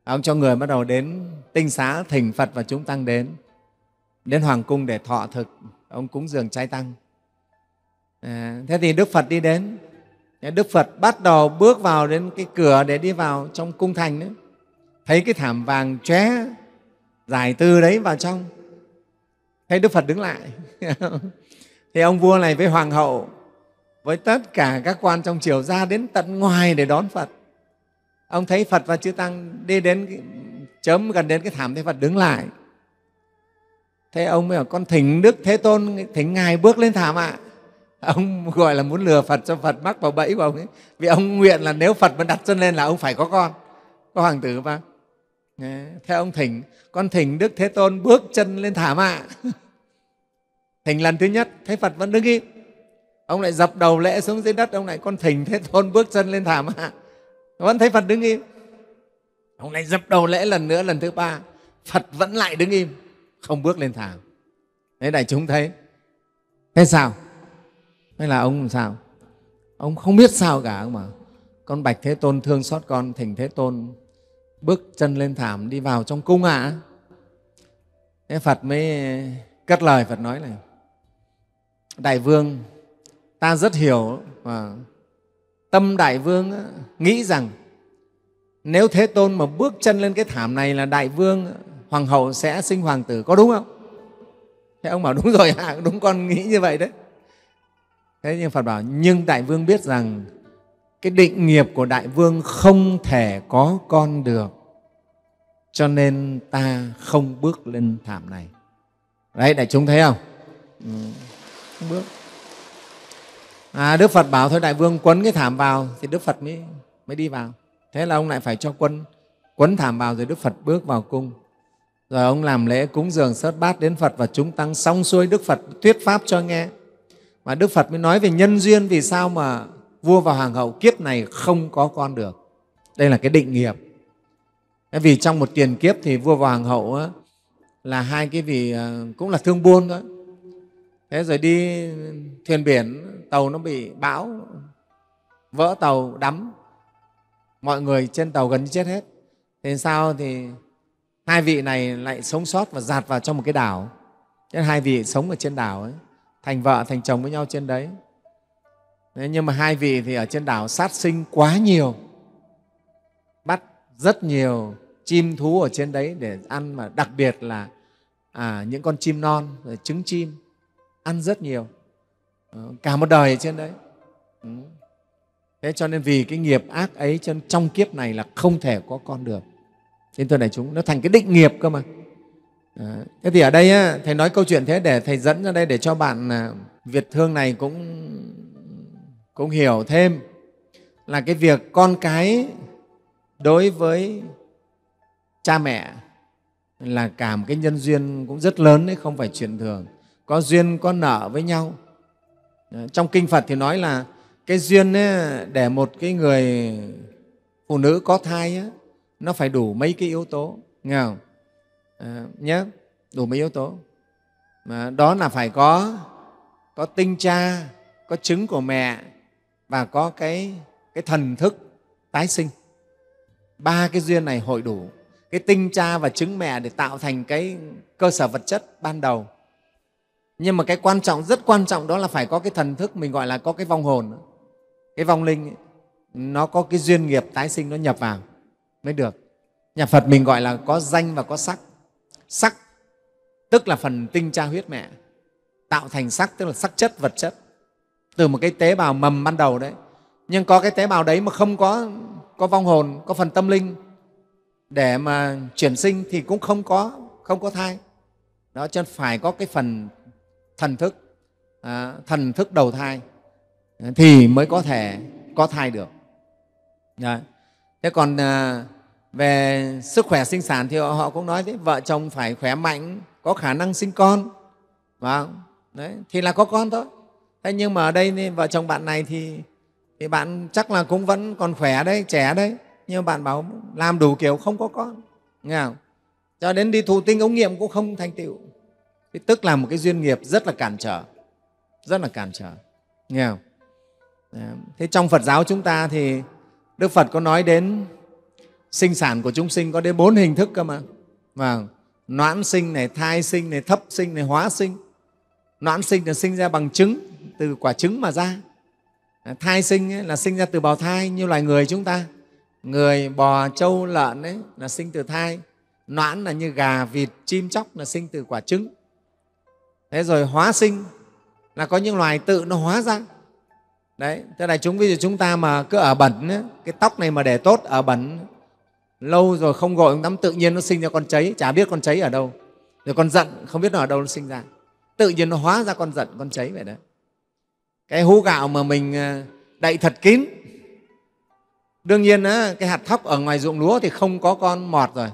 ông cho người bắt đầu đến tinh xá thỉnh phật và chúng tăng đến đến hoàng cung để thọ thực ông cúng dường trai tăng à, thế thì đức phật đi đến đức phật bắt đầu bước vào đến cái cửa để đi vào trong cung thành đấy thấy cái thảm vàng chóe dài tư đấy vào trong thấy đức phật đứng lại thì ông vua này với hoàng hậu với tất cả các quan trong triều ra đến tận ngoài để đón phật ông thấy phật và chư tăng đi đến cái, chớm gần đến cái thảm thế phật đứng lại thế ông mới bảo con thỉnh đức thế tôn thỉnh ngài bước lên thảm ạ à. ông gọi là muốn lừa phật cho phật mắc vào bẫy của ông ấy vì ông nguyện là nếu phật mà đặt chân lên là ông phải có con có hoàng tử mà thế ông thỉnh con thỉnh đức thế tôn bước chân lên thảm ạ à. thỉnh lần thứ nhất thấy phật vẫn đứng im ông lại dập đầu lễ xuống dưới đất ông lại con thỉnh thế tôn bước chân lên thảm ạ à vẫn thấy phật đứng im hôm nay dập đầu lễ lần nữa lần thứ ba phật vẫn lại đứng im không bước lên thảm thế đại chúng thấy thế sao thế là ông làm sao ông không biết sao cả mà con bạch thế tôn thương xót con thỉnh thế tôn bước chân lên thảm đi vào trong cung ạ à. thế phật mới cất lời phật nói này đại vương ta rất hiểu và tâm đại vương nghĩ rằng nếu thế tôn mà bước chân lên cái thảm này là đại vương hoàng hậu sẽ sinh hoàng tử có đúng không thế ông bảo đúng rồi ạ à, đúng con nghĩ như vậy đấy thế nhưng phật bảo nhưng đại vương biết rằng cái định nghiệp của đại vương không thể có con được cho nên ta không bước lên thảm này đấy đại chúng thấy không ừ, không bước à, đức phật bảo thôi đại vương quấn cái thảm vào thì đức phật mới mới đi vào thế là ông lại phải cho quân quấn thảm vào rồi đức phật bước vào cung rồi ông làm lễ cúng dường sớt bát đến phật và chúng tăng xong xuôi đức phật thuyết pháp cho nghe mà đức phật mới nói về nhân duyên vì sao mà vua và hoàng hậu kiếp này không có con được đây là cái định nghiệp vì trong một tiền kiếp thì vua và hoàng hậu là hai cái vị ờ, cũng là thương buôn thôi thế rồi đi thuyền biển tàu nó bị bão vỡ tàu đắm mọi người trên tàu gần như chết hết thế sao thì hai vị này lại sống sót và giạt vào trong một cái đảo thế hai vị sống ở trên đảo ấy thành vợ thành chồng với nhau trên đấy Thế nhưng mà hai vị thì ở trên đảo sát sinh quá nhiều, bắt rất nhiều chim thú ở trên đấy để ăn mà đặc biệt là à, những con chim non, trứng chim ăn rất nhiều ờ, cả một đời ở trên đấy ừ. thế cho nên vì cái nghiệp ác ấy cho nên trong kiếp này là không thể có con được nên tôi này chúng nó thành cái định nghiệp cơ mà thế thì ở đây á, thầy nói câu chuyện thế để thầy dẫn ra đây để cho bạn à, việt thương này cũng cũng hiểu thêm là cái việc con cái đối với cha mẹ là cả một cái nhân duyên cũng rất lớn đấy không phải chuyện thường có duyên có nợ với nhau trong kinh phật thì nói là cái duyên ấy, để một cái người phụ nữ có thai ấy, nó phải đủ mấy cái yếu tố nghe không à, ờ, nhé đủ mấy yếu tố mà đó là phải có có tinh cha có trứng của mẹ và có cái cái thần thức tái sinh ba cái duyên này hội đủ cái tinh cha và trứng mẹ để tạo thành cái cơ sở vật chất ban đầu nhưng mà cái quan trọng rất quan trọng đó là phải có cái thần thức mình gọi là có cái vong hồn cái vong linh ấy, nó có cái duyên nghiệp tái sinh nó nhập vào mới được nhà phật mình gọi là có danh và có sắc sắc tức là phần tinh cha huyết mẹ tạo thành sắc tức là sắc chất vật chất từ một cái tế bào mầm ban đầu đấy nhưng có cái tế bào đấy mà không có có vong hồn có phần tâm linh để mà chuyển sinh thì cũng không có không có thai đó cho phải có cái phần thần thức à, thần thức đầu thai à, thì mới có thể có thai được Đấy. thế còn à, về sức khỏe sinh sản thì họ, cũng nói thế vợ chồng phải khỏe mạnh có khả năng sinh con và đấy thì là có con thôi thế nhưng mà ở đây thì vợ chồng bạn này thì thì bạn chắc là cũng vẫn còn khỏe đấy trẻ đấy nhưng bạn bảo làm đủ kiểu không có con nghe không cho đến đi thụ tinh ống nghiệm cũng không thành tựu Thế tức là một cái duyên nghiệp rất là cản trở, rất là cản trở. Nghe không? Dạ. Thế trong Phật giáo chúng ta thì Đức Phật có nói đến sinh sản của chúng sinh có đến bốn hình thức cơ mà. vâng, noãn sinh này, thai sinh này, thấp sinh này, hóa sinh. Noãn sinh là sinh ra bằng trứng, từ quả trứng mà ra. Dạ, thai sinh ấy, là sinh ra từ bào thai như loài người chúng ta. Người, bò, trâu, lợn ấy, là sinh từ thai. Noãn là như gà, vịt, chim, chóc là sinh từ quả trứng thế rồi hóa sinh là có những loài tự nó hóa ra đấy thế này chúng bây giờ chúng ta mà cứ ở bẩn ấy, cái tóc này mà để tốt ở bẩn lâu rồi không gội tắm tự nhiên nó sinh ra con cháy chả biết con cháy ở đâu rồi con giận không biết nó ở đâu nó sinh ra tự nhiên nó hóa ra con giận con cháy vậy đấy cái hú gạo mà mình à, đậy thật kín đương nhiên á, cái hạt thóc ở ngoài ruộng lúa thì không có con mọt rồi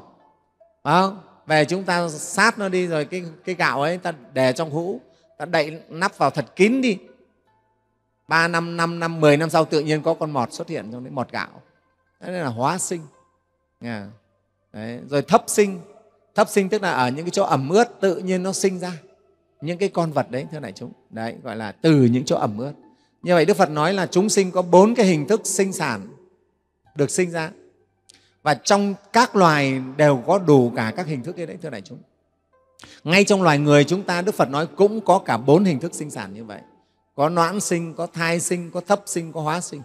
phải không về chúng ta sát nó đi rồi cái, cái gạo ấy ta để trong hũ ta đậy nắp vào thật kín đi ba năm năm năm mười năm sau tự nhiên có con mọt xuất hiện trong đấy mọt gạo đấy là hóa sinh yeah. đấy. rồi thấp sinh thấp sinh tức là ở những cái chỗ ẩm ướt tự nhiên nó sinh ra những cái con vật đấy thưa đại chúng đấy gọi là từ những chỗ ẩm ướt như vậy đức phật nói là chúng sinh có bốn cái hình thức sinh sản được sinh ra và trong các loài đều có đủ cả các hình thức như đấy thưa đại chúng ngay trong loài người chúng ta đức phật nói cũng có cả bốn hình thức sinh sản như vậy có noãn sinh có thai sinh có thấp sinh có hóa sinh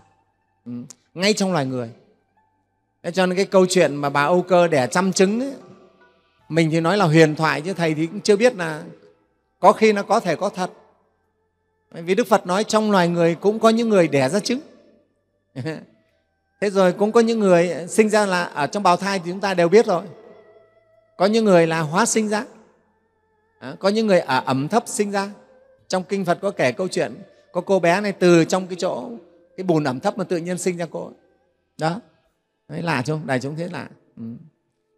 ừ. ngay trong loài người Thế cho nên cái câu chuyện mà bà Âu Cơ đẻ trăm trứng ấy, mình thì nói là huyền thoại chứ thầy thì cũng chưa biết là có khi nó có thể có thật. Vì Đức Phật nói trong loài người cũng có những người đẻ ra trứng. thế rồi cũng có những người sinh ra là ở trong bào thai thì chúng ta đều biết rồi có những người là hóa sinh ra ờ, có những người ở ẩm thấp sinh ra trong kinh phật có kể câu chuyện có cô bé này từ trong cái chỗ cái bùn ẩm thấp mà tự nhiên sinh ra cô ấy. đó đấy lạ không đại chúng thế lạ ừ.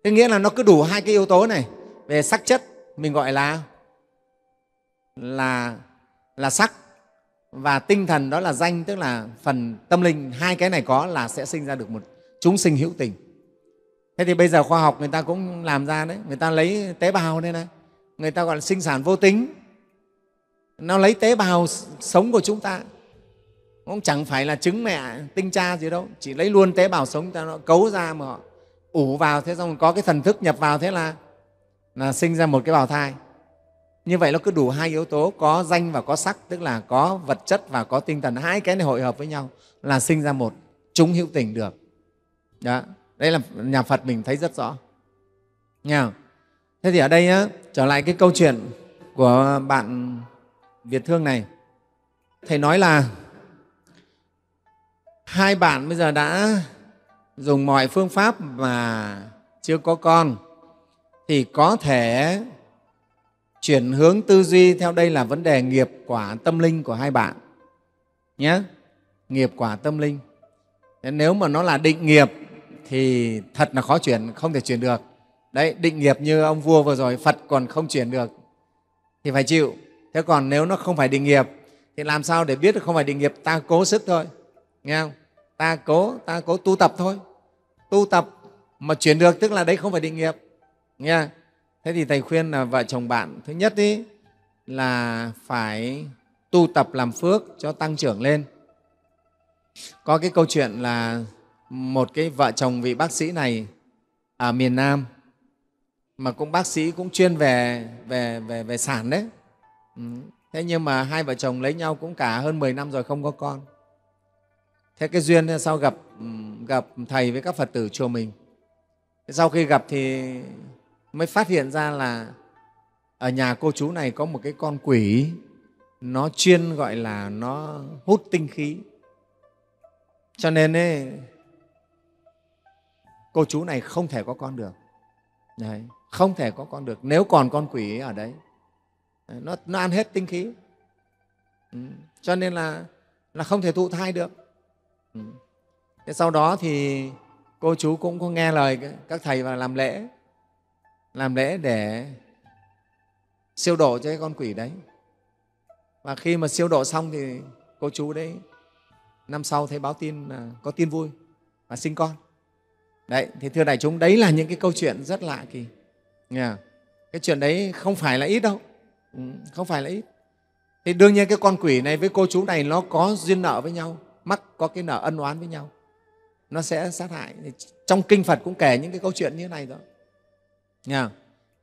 thế nghĩa là nó cứ đủ hai cái yếu tố này về sắc chất mình gọi là là là sắc và tinh thần đó là danh tức là phần tâm linh hai cái này có là sẽ sinh ra được một chúng sinh hữu tình thế thì bây giờ khoa học người ta cũng làm ra đấy người ta lấy tế bào đây này người ta gọi là sinh sản vô tính nó lấy tế bào sống của chúng ta cũng chẳng phải là trứng mẹ tinh cha gì đâu chỉ lấy luôn tế bào sống ta nó cấu ra mà họ ủ vào thế xong có cái thần thức nhập vào thế là là sinh ra một cái bào thai như vậy nó cứ đủ hai yếu tố có danh và có sắc tức là có vật chất và có tinh thần hai cái này hội hợp với nhau là sinh ra một chúng hữu tình được đó đây là nhà phật mình thấy rất rõ Nghe không? thế thì ở đây á, trở lại cái câu chuyện của bạn việt thương này thầy nói là hai bạn bây giờ đã dùng mọi phương pháp mà chưa có con thì có thể chuyển hướng tư duy theo đây là vấn đề nghiệp quả tâm linh của hai bạn nhé nghiệp quả tâm linh nếu mà nó là định nghiệp thì thật là khó chuyển không thể chuyển được đấy định nghiệp như ông vua vừa rồi phật còn không chuyển được thì phải chịu thế còn nếu nó không phải định nghiệp thì làm sao để biết được không phải định nghiệp ta cố sức thôi nghe không ta cố ta cố tu tập thôi tu tập mà chuyển được tức là đấy không phải định nghiệp nghe không? thế thì thầy khuyên là vợ chồng bạn thứ nhất ý, là phải tu tập làm phước cho tăng trưởng lên có cái câu chuyện là một cái vợ chồng vị bác sĩ này ở miền nam mà cũng bác sĩ cũng chuyên về về về về sản đấy ừ, thế nhưng mà hai vợ chồng lấy nhau cũng cả hơn 10 năm rồi không có con thế cái duyên sau gặp ừ, gặp thầy với các phật tử chùa mình sau khi gặp thì mới phát hiện ra là ở nhà cô chú này có một cái con quỷ nó chuyên gọi là nó hút tinh khí cho nên ấy, cô chú này không thể có con được đấy, không thể có con được nếu còn con quỷ ở đấy nó, nó ăn hết tinh khí ừ. cho nên là là không thể thụ thai được ừ. Thế sau đó thì cô chú cũng có nghe lời các thầy và làm lễ làm lễ để siêu độ cho cái con quỷ đấy và khi mà siêu độ xong thì cô chú đấy năm sau thấy báo tin là có tin vui và sinh con đấy thì thưa đại chúng đấy là những cái câu chuyện rất lạ kỳ nghe cái chuyện đấy không phải là ít đâu ừ, không phải là ít thì đương nhiên cái con quỷ này với cô chú này nó có duyên nợ với nhau mắc có cái nợ ân oán với nhau nó sẽ sát hại trong kinh phật cũng kể những cái câu chuyện như thế này rồi nha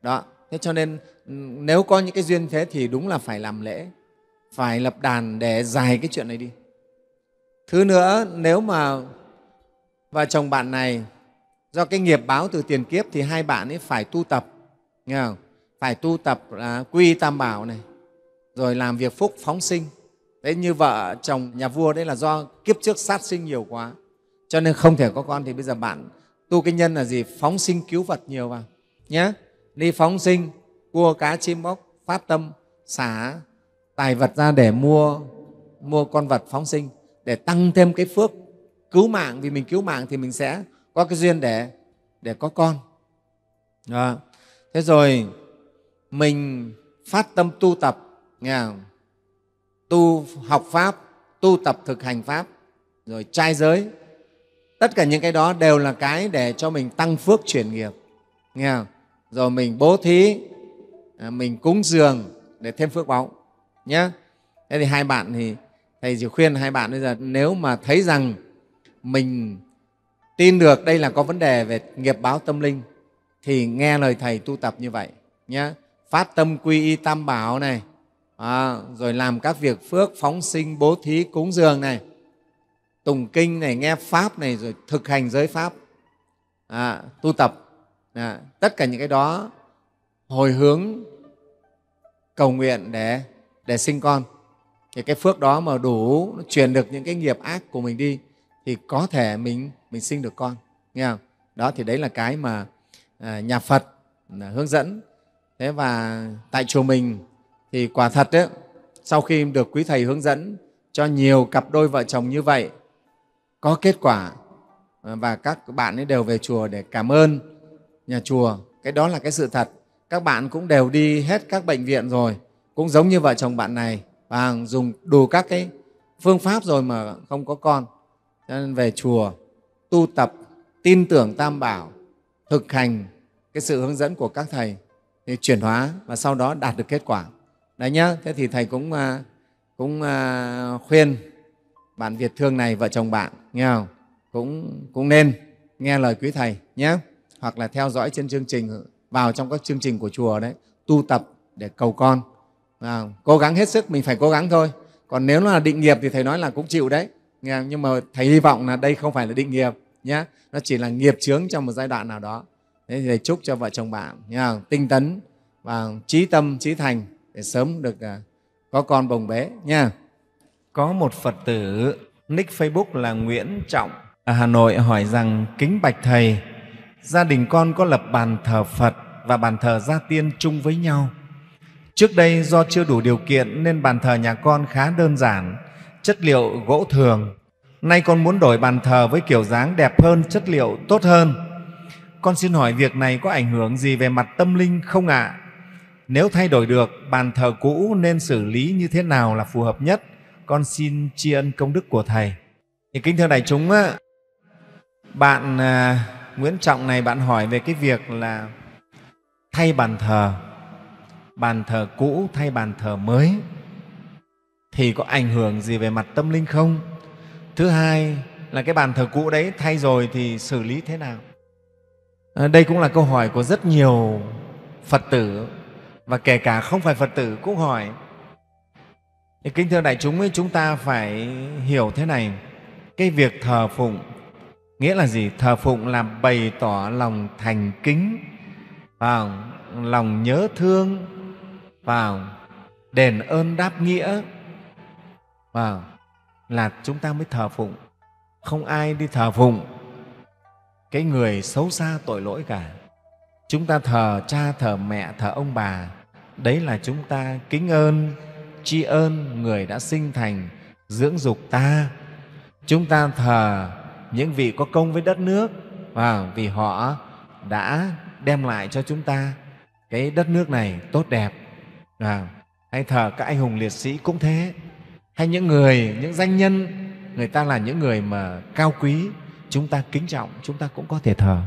Đó. Thế cho nên ừ, nếu có những cái duyên thế thì đúng là phải làm lễ, phải lập đàn để dài cái chuyện này đi. Thứ nữa, nếu mà vợ chồng bạn này do cái nghiệp báo từ tiền kiếp thì hai bạn ấy phải tu tập, nghe không? phải tu tập là quy tam bảo này, rồi làm việc phúc phóng sinh. Đấy như vợ chồng nhà vua đấy là do kiếp trước sát sinh nhiều quá, cho nên không thể có con thì bây giờ bạn tu cái nhân là gì? Phóng sinh cứu vật nhiều vào nhé đi phóng sinh cua cá chim bóc phát tâm xả tài vật ra để mua mua con vật phóng sinh để tăng thêm cái phước cứu mạng vì mình cứu mạng thì mình sẽ có cái duyên để để có con Đó. thế rồi mình phát tâm tu tập nghe không? tu học pháp tu tập thực hành pháp rồi trai giới tất cả những cái đó đều là cái để cho mình tăng phước chuyển nghiệp nghe không? rồi mình bố thí à, mình cúng dường để thêm phước báu nhé thế thì hai bạn thì thầy chỉ khuyên hai bạn bây giờ nếu mà thấy rằng mình tin được đây là có vấn đề về nghiệp báo tâm linh thì nghe lời thầy tu tập như vậy nhé phát tâm quy y tam bảo này à, rồi làm các việc phước phóng sinh bố thí cúng dường này tùng kinh này nghe pháp này rồi thực hành giới pháp à, tu tập à, tất cả những cái đó hồi hướng cầu nguyện để để sinh con thì cái phước đó mà đủ nó truyền được những cái nghiệp ác của mình đi thì có thể mình mình sinh được con nghe không đó thì đấy là cái mà à, nhà Phật à, hướng dẫn thế và tại chùa mình thì quả thật ấy, sau khi được quý thầy hướng dẫn cho nhiều cặp đôi vợ chồng như vậy có kết quả à, và các bạn ấy đều về chùa để cảm ơn nhà chùa cái đó là cái sự thật các bạn cũng đều đi hết các bệnh viện rồi cũng giống như vợ chồng bạn này và dùng đủ các cái phương pháp rồi mà không có con cho nên về chùa tu tập tin tưởng tam bảo thực hành cái sự hướng dẫn của các thầy thì chuyển hóa và sau đó đạt được kết quả đấy nhá thế thì thầy cũng à, cũng à, khuyên bạn việt thương này vợ chồng bạn nghe không cũng cũng nên nghe lời quý thầy nhé hoặc là theo dõi trên chương trình vào trong các chương trình của chùa đấy tu tập để cầu con à, cố gắng hết sức mình phải cố gắng thôi còn nếu là định nghiệp thì thầy nói là cũng chịu đấy nghe nhưng mà thầy hy vọng là đây không phải là định nghiệp nhé nó chỉ là nghiệp chướng trong một giai đoạn nào đó thế thì thầy chúc cho vợ chồng bạn nhá, tinh tấn và trí tâm trí thành để sớm được à, có con bồng bé nha có một phật tử nick facebook là nguyễn trọng ở hà nội hỏi rằng kính bạch thầy gia đình con có lập bàn thờ Phật và bàn thờ gia tiên chung với nhau. Trước đây do chưa đủ điều kiện nên bàn thờ nhà con khá đơn giản, chất liệu gỗ thường. Nay con muốn đổi bàn thờ với kiểu dáng đẹp hơn, chất liệu tốt hơn. Con xin hỏi việc này có ảnh hưởng gì về mặt tâm linh không ạ? Nếu thay đổi được bàn thờ cũ nên xử lý như thế nào là phù hợp nhất? Con xin tri ân công đức của Thầy. Thì kính thưa đại chúng, bạn à, Nguyễn Trọng này bạn hỏi về cái việc là thay bàn thờ, bàn thờ cũ thay bàn thờ mới thì có ảnh hưởng gì về mặt tâm linh không? Thứ hai là cái bàn thờ cũ đấy thay rồi thì xử lý thế nào? À, đây cũng là câu hỏi của rất nhiều Phật tử và kể cả không phải Phật tử cũng hỏi. Kính thưa đại chúng, ấy, chúng ta phải hiểu thế này, cái việc thờ phụng nghĩa là gì thờ phụng là bày tỏ lòng thành kính vào lòng nhớ thương vào đền ơn đáp nghĩa vào là chúng ta mới thờ phụng không ai đi thờ phụng cái người xấu xa tội lỗi cả chúng ta thờ cha thờ mẹ thờ ông bà đấy là chúng ta kính ơn tri ơn người đã sinh thành dưỡng dục ta chúng ta thờ những vị có công với đất nước và vì họ đã đem lại cho chúng ta cái đất nước này tốt đẹp à, hay thờ các anh hùng liệt sĩ cũng thế hay những người những danh nhân người ta là những người mà cao quý chúng ta kính trọng chúng ta cũng có thể thờ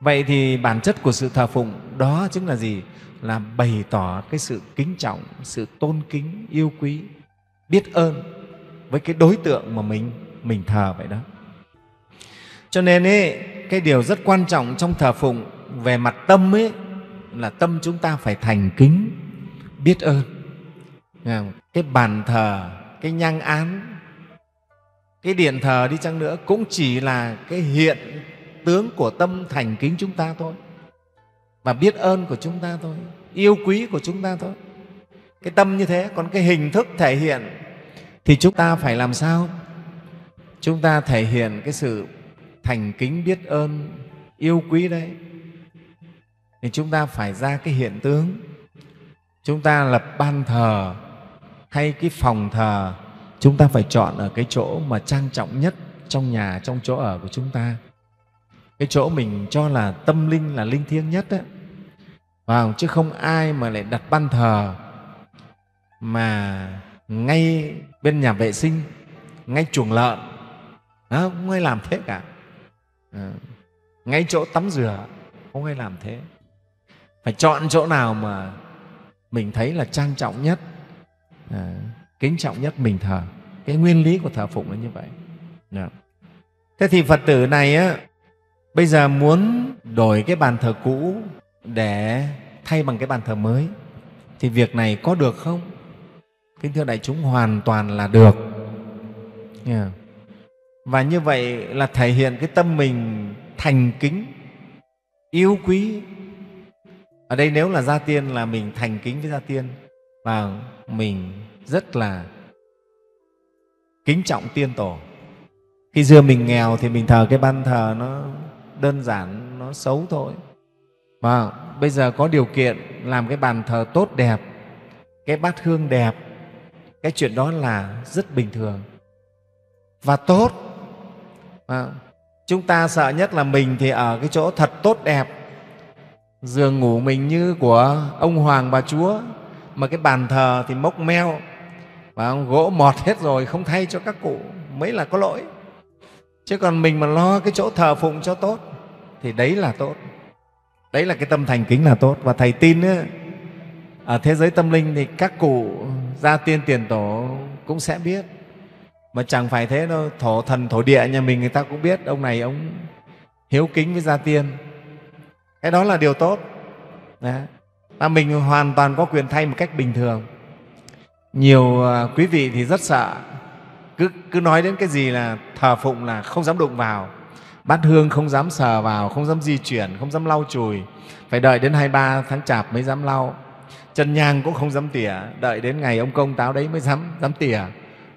vậy thì bản chất của sự thờ phụng đó chính là gì là bày tỏ cái sự kính trọng sự tôn kính yêu quý biết ơn với cái đối tượng mà mình mình thờ vậy đó cho nên ấy, cái điều rất quan trọng trong thờ phụng về mặt tâm ấy là tâm chúng ta phải thành kính, biết ơn. Cái bàn thờ, cái nhang án, cái điện thờ đi chăng nữa cũng chỉ là cái hiện tướng của tâm thành kính chúng ta thôi và biết ơn của chúng ta thôi, yêu quý của chúng ta thôi. Cái tâm như thế, còn cái hình thức thể hiện thì chúng ta phải làm sao? Chúng ta thể hiện cái sự thành kính biết ơn yêu quý đấy thì chúng ta phải ra cái hiện tướng chúng ta lập ban thờ hay cái phòng thờ chúng ta phải chọn ở cái chỗ mà trang trọng nhất trong nhà trong chỗ ở của chúng ta cái chỗ mình cho là tâm linh là linh thiêng nhất đấy vào chứ không ai mà lại đặt ban thờ mà ngay bên nhà vệ sinh ngay chuồng lợn đó, không ai làm thế cả Ờ, ngay chỗ tắm rửa không hay làm thế phải chọn chỗ nào mà mình thấy là trang trọng nhất à, kính trọng nhất mình thờ cái nguyên lý của thờ phụng là như vậy yeah. Dạ. thế thì phật tử này á, bây giờ muốn đổi cái bàn thờ cũ để thay bằng cái bàn thờ mới thì việc này có được không kính thưa đại chúng hoàn toàn là được yeah. Dạ và như vậy là thể hiện cái tâm mình thành kính yêu quý ở đây nếu là gia tiên là mình thành kính với gia tiên và mình rất là kính trọng tiên tổ khi xưa mình nghèo thì mình thờ cái ban thờ nó đơn giản nó xấu thôi và bây giờ có điều kiện làm cái bàn thờ tốt đẹp cái bát hương đẹp cái chuyện đó là rất bình thường và tốt à, chúng ta sợ nhất là mình thì ở cái chỗ thật tốt đẹp giường ngủ mình như của ông hoàng bà chúa mà cái bàn thờ thì mốc meo và gỗ mọt hết rồi không thay cho các cụ mới là có lỗi chứ còn mình mà lo cái chỗ thờ phụng cho tốt thì đấy là tốt đấy là cái tâm thành kính là tốt và thầy tin ấy, ở thế giới tâm linh thì các cụ gia tiên tiền tổ cũng sẽ biết mà chẳng phải thế đâu thổ thần thổ địa nhà mình người ta cũng biết ông này ông hiếu kính với gia tiên cái đó là điều tốt Đấy. Và mình hoàn toàn có quyền thay một cách bình thường. Nhiều à, quý vị thì rất sợ, cứ, cứ nói đến cái gì là thờ phụng là không dám đụng vào, bát hương không dám sờ vào, không dám di chuyển, không dám lau chùi, phải đợi đến hai ba tháng chạp mới dám lau. Chân nhang cũng không dám tỉa, đợi đến ngày ông công táo đấy mới dám, dám tỉa.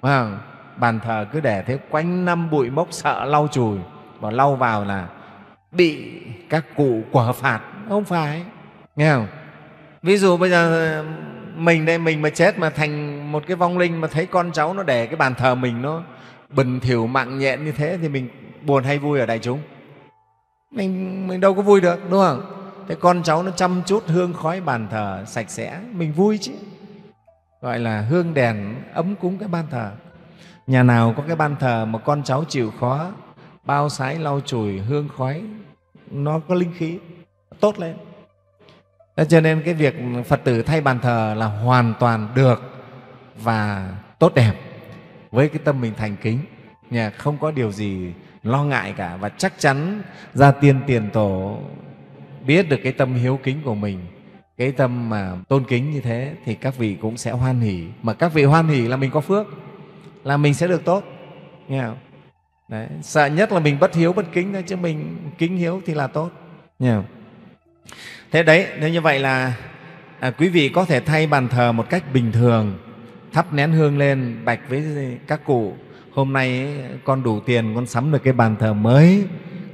Đúng không? bàn thờ cứ để thế quanh năm bụi mốc sợ lau chùi và lau vào là bị các cụ quả phạt không phải nghe không ví dụ bây giờ ừ, mình đây mình mà chết mà thành một cái vong linh mà thấy con cháu nó để cái bàn thờ mình nó bẩn thỉu mạng nhện như thế thì mình buồn hay vui ở đại chúng mình mình đâu có vui được đúng không thế con cháu nó chăm chút hương khói bàn thờ sạch sẽ mình vui chứ gọi là hương đèn ấm cúng cái bàn thờ Nhà nào có cái ban thờ mà con cháu chịu khó, bao sái lau chùi, hương khói, nó có linh khí, tốt lên. Thế cho nên cái việc Phật tử thay bàn thờ là hoàn toàn được và tốt đẹp với cái tâm mình thành kính, nhà không có điều gì lo ngại cả và chắc chắn gia tiên tiền tổ biết được cái tâm hiếu kính của mình cái tâm mà tôn kính như thế thì các vị cũng sẽ hoan hỷ mà các vị hoan hỷ là mình có phước là mình sẽ được tốt nghe không? Đấy. sợ nhất là mình bất hiếu bất kính thôi chứ mình kính hiếu thì là tốt nghe không? thế đấy nếu như vậy là à, quý vị có thể thay bàn thờ một cách bình thường thắp nén hương lên bạch với các cụ hôm nay ấy, con đủ tiền con sắm được cái bàn thờ mới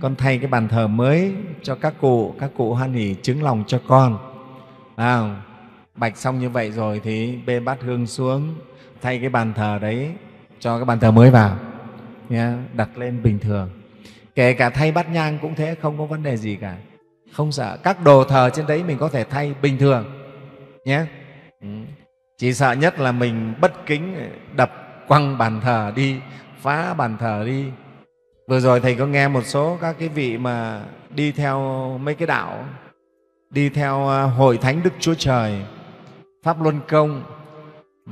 con thay cái bàn thờ mới cho các cụ các cụ hoan hỉ chứng lòng cho con à, bạch xong như vậy rồi thì bê bát hương xuống thay cái bàn thờ đấy cho cái bàn thờ mới vào nhé, đặt lên bình thường kể cả thay bát nhang cũng thế không có vấn đề gì cả không sợ các đồ thờ trên đấy mình có thể thay bình thường nhé ừ. chỉ sợ nhất là mình bất kính đập quăng bàn thờ đi phá bàn thờ đi vừa rồi thầy có nghe một số các cái vị mà đi theo mấy cái đạo đi theo à, hội thánh đức chúa trời pháp luân công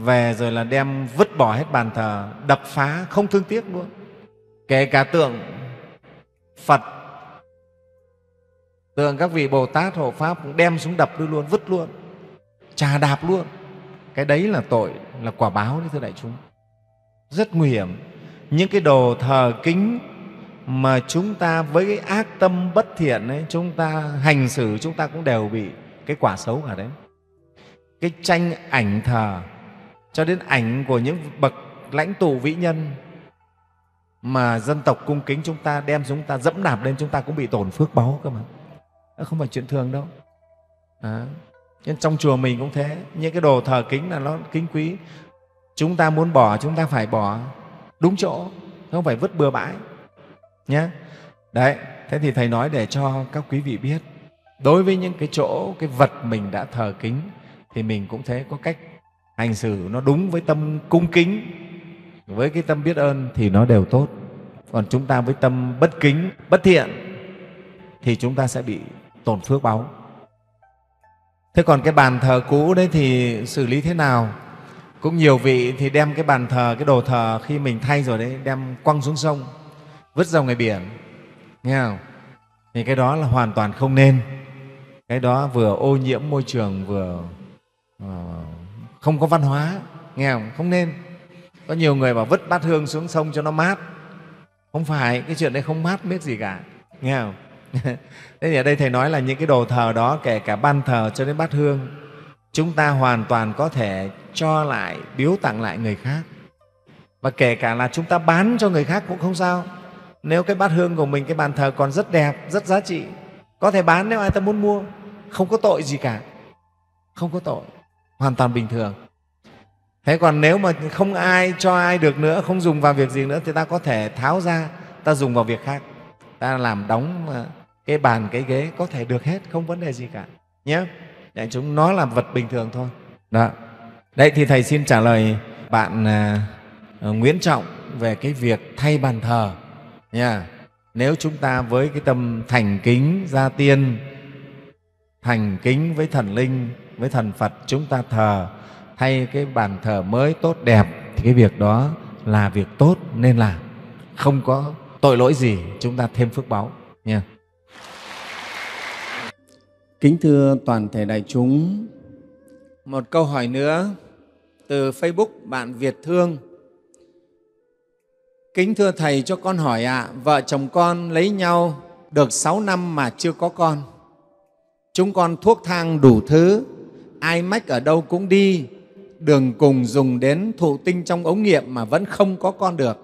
về rồi là đem vứt bỏ hết bàn thờ đập phá không thương tiếc luôn kể cả tượng phật tượng các vị bồ tát hộ pháp cũng đem xuống đập đưa luôn vứt luôn trà đạp luôn cái đấy là tội là quả báo đấy thưa đại chúng rất nguy hiểm những cái đồ thờ kính mà chúng ta với cái ác tâm bất thiện ấy chúng ta hành xử chúng ta cũng đều bị cái quả xấu cả đấy cái tranh ảnh thờ cho đến ảnh của những bậc lãnh tụ vĩ nhân mà dân tộc cung kính chúng ta đem chúng ta dẫm đạp lên chúng ta cũng bị tổn phước báu cơ mà đó không phải chuyện thường đâu đó. nhưng trong chùa mình cũng thế những cái đồ thờ kính là nó kính quý chúng ta muốn bỏ chúng ta phải bỏ đúng chỗ không phải vứt bừa bãi nhé đấy thế thì thầy nói để cho các quý vị biết đối với những cái chỗ cái vật mình đã thờ kính thì mình cũng thế có cách hành xử nó đúng với tâm cung kính với cái tâm biết ơn thì nó đều tốt còn chúng ta với tâm bất kính bất thiện thì chúng ta sẽ bị tổn phước báu thế còn cái bàn thờ cũ đấy thì xử lý thế nào cũng nhiều vị thì đem cái bàn thờ cái đồ thờ khi mình thay rồi đấy đem quăng xuống sông vứt ra ngoài biển nghe không thì cái đó là hoàn toàn không nên cái đó vừa ô nhiễm môi trường vừa uh, không có văn hóa nghe không không nên có nhiều người bảo vứt bát hương xuống sông cho nó mát không phải cái chuyện đấy không mát biết gì cả nghe không thế thì ở đây thầy nói là những cái đồ thờ đó kể cả ban thờ cho đến bát hương chúng ta hoàn toàn có thể cho lại biếu tặng lại người khác và kể cả là chúng ta bán cho người khác cũng không sao nếu cái bát hương của mình cái bàn thờ còn rất đẹp rất giá trị có thể bán nếu ai ta muốn mua không có tội gì cả không có tội hoàn toàn bình thường thế còn nếu mà không ai cho ai được nữa không dùng vào việc gì nữa thì ta có thể tháo ra ta dùng vào việc khác ta làm đóng ờ, cái bàn cái ghế có thể được hết không vấn đề gì cả nhé đại chúng nó là vật bình thường thôi đó đấy thì thầy xin trả lời bạn ờ, ờ, nguyễn trọng về cái việc thay bàn thờ nha nếu chúng ta với cái tâm thành kính gia tiên thành kính với thần linh với thần Phật chúng ta thờ thay cái bàn thờ mới tốt đẹp thì cái việc đó là việc tốt nên làm không có tội lỗi gì chúng ta thêm phước báu nha kính thưa toàn thể đại chúng một câu hỏi nữa từ facebook bạn việt thương kính thưa thầy cho con hỏi ạ à, vợ chồng con lấy nhau được 6 năm mà chưa có con chúng con thuốc thang đủ thứ ai mách ở đâu cũng đi đường cùng dùng đến thụ tinh trong ống nghiệm mà vẫn không có con được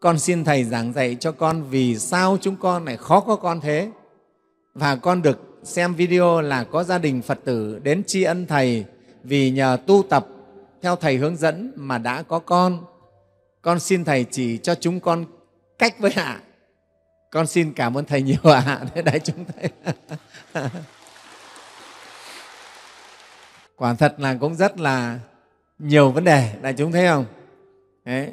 con xin thầy giảng dạy cho con vì sao chúng con lại khó có con thế và con được xem video là có gia đình phật tử đến tri ân thầy vì nhờ tu tập theo thầy hướng dẫn mà đã có con con xin thầy chỉ cho chúng con cách với ạ con xin cảm ơn thầy nhiều ạ à. đại chúng thầy quả thật là cũng rất là nhiều vấn đề đại chúng thấy không Đấy.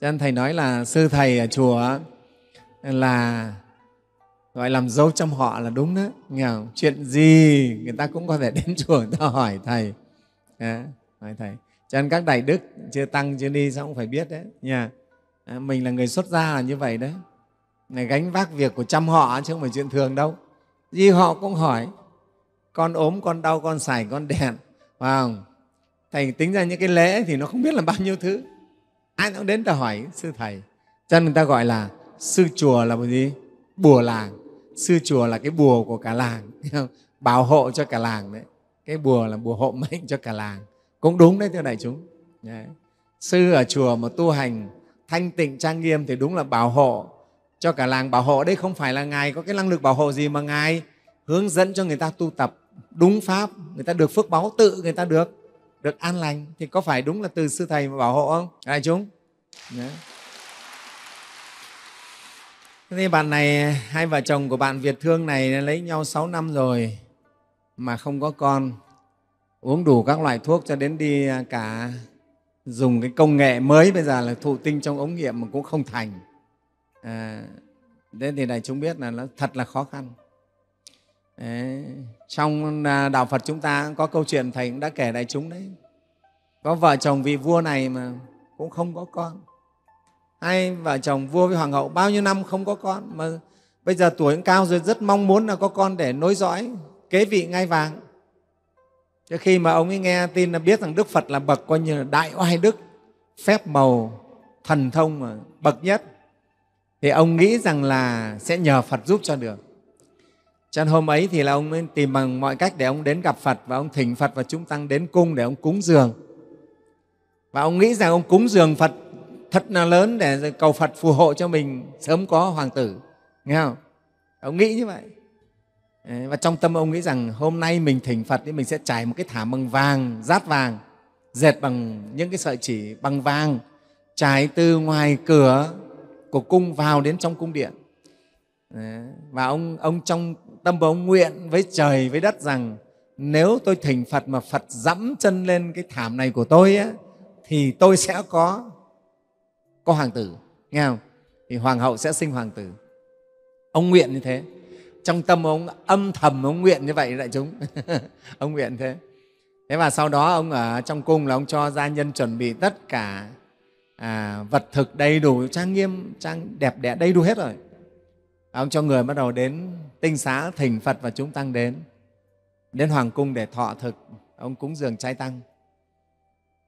cho nên thầy nói là sư thầy ở chùa là gọi làm dâu trong họ là đúng đó nghe không? chuyện gì người ta cũng có thể đến chùa người ta hỏi thầy à, hỏi thầy cho nên các đại đức chưa tăng chưa đi sao cũng phải biết đấy nha mình là người xuất gia là như vậy đấy này gánh vác việc của trăm họ chứ không phải chuyện thường đâu gì họ cũng hỏi con ốm con đau con sải con đèn phải thành tính ra những cái lễ thì nó không biết là bao nhiêu thứ ai cũng đến ta hỏi sư thầy cho nên người ta gọi là sư chùa là một gì bùa làng sư chùa là cái bùa của cả làng bảo hộ cho cả làng đấy cái bùa là bùa hộ mệnh cho cả làng cũng đúng đấy thưa đại chúng đấy. sư ở chùa mà tu hành thanh tịnh trang nghiêm thì đúng là bảo hộ cho cả làng bảo hộ đấy không phải là ngài có cái năng lực bảo hộ gì mà ngài hướng dẫn cho người ta tu tập đúng pháp người ta được phước báo tự người ta được được an lành thì có phải đúng là từ sư thầy mà bảo hộ không đại chúng Đấy. Thế bạn này, hai vợ chồng của bạn Việt Thương này lấy nhau 6 năm rồi mà không có con, uống đủ các loại thuốc cho đến đi à, cả dùng cái công nghệ mới bây giờ là thụ tinh trong ống nghiệm mà cũng không thành. À, thế thì đại chúng biết là nó thật là khó khăn. Đấy. Trong à, Đạo Phật chúng ta có câu chuyện Thầy cũng đã kể đại chúng đấy. Có vợ chồng vị vua này mà cũng không có con. hay vợ chồng vua với hoàng hậu bao nhiêu năm không có con mà bây giờ tuổi cũng cao rồi rất mong muốn là có con để nối dõi kế vị ngai vàng. Chứ khi mà ông ấy nghe tin là biết rằng Đức Phật là bậc coi như là đại oai đức, phép màu, thần thông mà bậc nhất thì ông nghĩ rằng là sẽ nhờ Phật giúp cho được cho nên hôm ấy thì là ông ấy tìm bằng mọi cách để ông đến gặp phật và ông thỉnh phật và chúng tăng đến cung để ông cúng dường và ông nghĩ rằng ông cúng dường phật thật là lớn để cầu phật phù hộ cho mình sớm có hoàng tử nghe không ông nghĩ như vậy và trong tâm ông nghĩ rằng hôm nay mình thỉnh phật thì mình sẽ trải một cái thảm bằng vàng rát vàng dệt bằng những cái sợi chỉ bằng vàng trải từ ngoài cửa của cung vào đến trong cung điện và ông ông trong Tâm Bồ nguyện với trời, với đất rằng nếu tôi thỉnh Phật mà Phật dẫm chân lên cái thảm này của tôi á thì tôi sẽ có có hoàng tử, nghe không? Thì hoàng hậu sẽ sinh hoàng tử. Ông nguyện như thế. Trong tâm ông âm thầm ông nguyện như vậy đại chúng. ông nguyện thế. Thế và sau đó ông ở trong cung là ông cho gia nhân chuẩn bị tất cả à, vật thực đầy đủ trang nghiêm trang đẹp đẽ đầy đủ hết rồi ông cho người bắt đầu đến tinh xá thỉnh phật và chúng tăng đến đến hoàng cung để thọ thực ông cúng dường trai tăng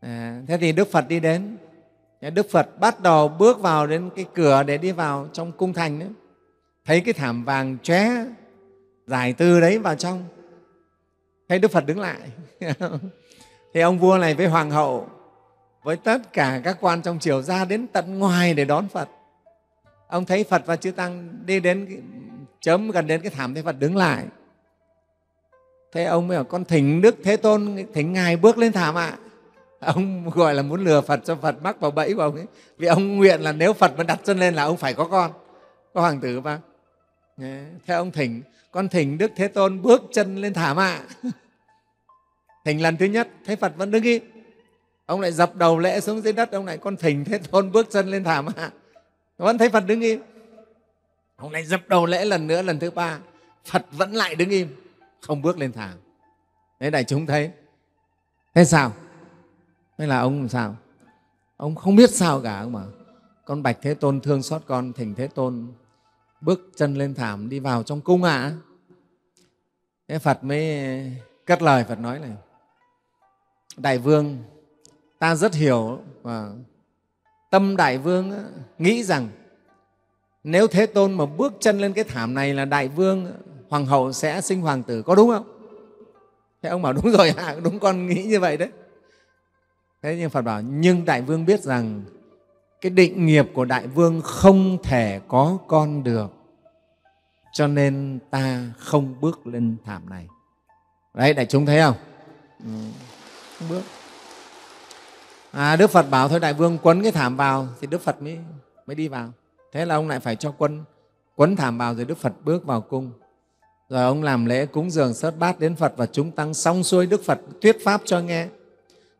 à, thế thì đức phật đi đến đức phật bắt đầu bước vào đến cái cửa để đi vào trong cung thành nữa thấy cái thảm vàng chóe giải tư đấy vào trong thấy đức phật đứng lại thì ông vua này với hoàng hậu với tất cả các quan trong triều ra đến tận ngoài để đón phật ông thấy phật và chư tăng đi đến cái, chấm gần đến cái thảm thế phật đứng lại thế ông mới bảo con thỉnh đức thế tôn thỉnh ngài bước lên thảm ạ à. ông gọi là muốn lừa phật cho phật mắc vào bẫy của ông ấy vì ông nguyện là nếu phật mà đặt chân lên là ông phải có con có hoàng tử mà, thế ông thỉnh con thỉnh đức thế tôn bước chân lên thảm ạ à. thỉnh lần thứ nhất thấy phật vẫn đứng im ông lại dập đầu lễ xuống dưới đất ông lại con thỉnh thế tôn bước chân lên thảm ạ à các thấy Phật đứng im. Hôm nay dập đầu lễ lần nữa, lần thứ ba, Phật vẫn lại đứng im, không bước lên thảm. Thế đại chúng thấy. Thế sao? Thế là ông làm sao? Ông không biết sao cả mà. Con Bạch Thế Tôn thương xót con, Thỉnh Thế Tôn bước chân lên thảm đi vào trong cung ạ. À. Thế Phật mới cất lời Phật nói này, Đại vương, ta rất hiểu và tâm đại vương nghĩ rằng nếu thế tôn mà bước chân lên cái thảm này là đại vương hoàng hậu sẽ sinh hoàng tử có đúng không thế ông bảo đúng rồi ạ à, đúng con nghĩ như vậy đấy thế nhưng phật bảo nhưng đại vương biết rằng cái định nghiệp của đại vương không thể có con được cho nên ta không bước lên thảm này đấy đại chúng thấy không ừ, không bước à, đức phật bảo thôi đại vương quấn cái thảm vào thì đức phật mới mới đi vào thế là ông lại phải cho quân quấn thảm vào rồi đức phật bước vào cung rồi ông làm lễ cúng dường sớt bát đến phật và chúng tăng xong xuôi đức phật thuyết pháp cho nghe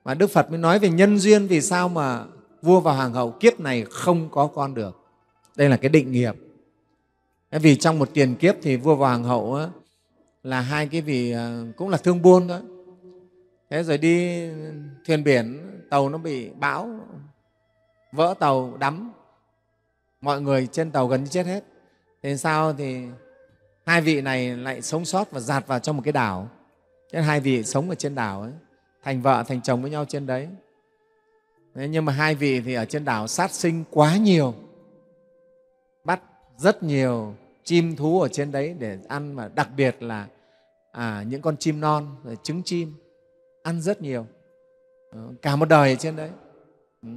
và đức phật mới nói về nhân duyên vì sao mà vua và hoàng hậu kiếp này không có con được đây là cái định nghiệp vì trong một tiền kiếp thì vua và hoàng hậu là hai cái vị à, cũng là thương buôn thôi thế rồi đi thuyền biển tàu nó bị bão vỡ tàu đắm mọi người trên tàu gần như chết hết thế sao thì hai vị này lại sống sót và giạt vào trong một cái đảo thế hai vị sống ở trên đảo ấy thành vợ thành chồng với nhau trên đấy thế nhưng mà hai vị thì ở trên đảo sát sinh quá nhiều bắt rất nhiều chim thú ở trên đấy để ăn mà đặc biệt là à, những con chim non rồi trứng chim ăn rất nhiều ờ, cả một đời ở trên đấy ừ.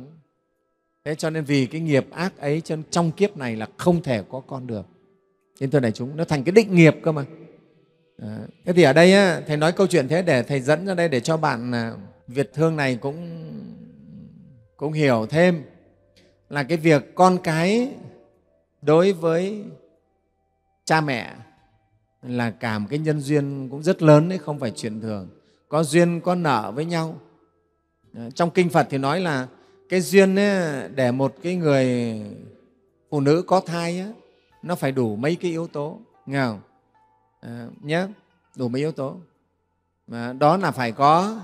thế cho nên vì cái nghiệp ác ấy trong kiếp này là không thể có con được nên thưa đại chúng nó thành cái định nghiệp cơ mà ờ, thế thì ở đây á, thầy nói câu chuyện thế để thầy dẫn ra đây để cho bạn à, việt thương này cũng cũng hiểu thêm là cái việc con cái đối với cha mẹ là cả một cái nhân duyên cũng rất lớn đấy không phải chuyện thường có duyên có nợ với nhau ờ, trong kinh phật thì nói là cái duyên ấy, để một cái người phụ nữ có thai ấy, nó phải đủ mấy cái yếu tố nghe không? À, ờ, nhé đủ mấy yếu tố mà đó là phải có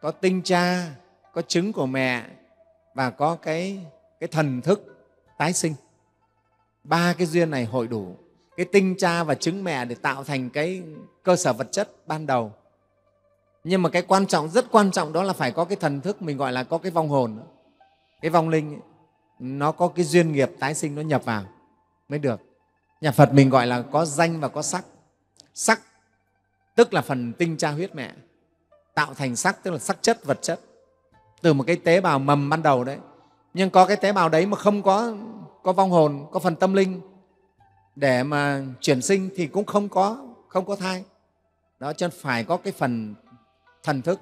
có tinh cha có trứng của mẹ và có cái cái thần thức tái sinh ba cái duyên này hội đủ cái tinh cha và trứng mẹ để tạo thành cái cơ sở vật chất ban đầu nhưng mà cái quan trọng rất quan trọng đó là phải có cái thần thức mình gọi là có cái vong hồn cái vong linh ấy, nó có cái duyên nghiệp tái sinh nó nhập vào mới được nhà phật mình gọi là có danh và có sắc sắc tức là phần tinh cha huyết mẹ tạo thành sắc tức là sắc chất vật chất từ một cái tế bào mầm ban đầu đấy nhưng có cái tế bào đấy mà không có có vong hồn có phần tâm linh để mà chuyển sinh thì cũng không có không có thai đó cho phải có cái phần thần thức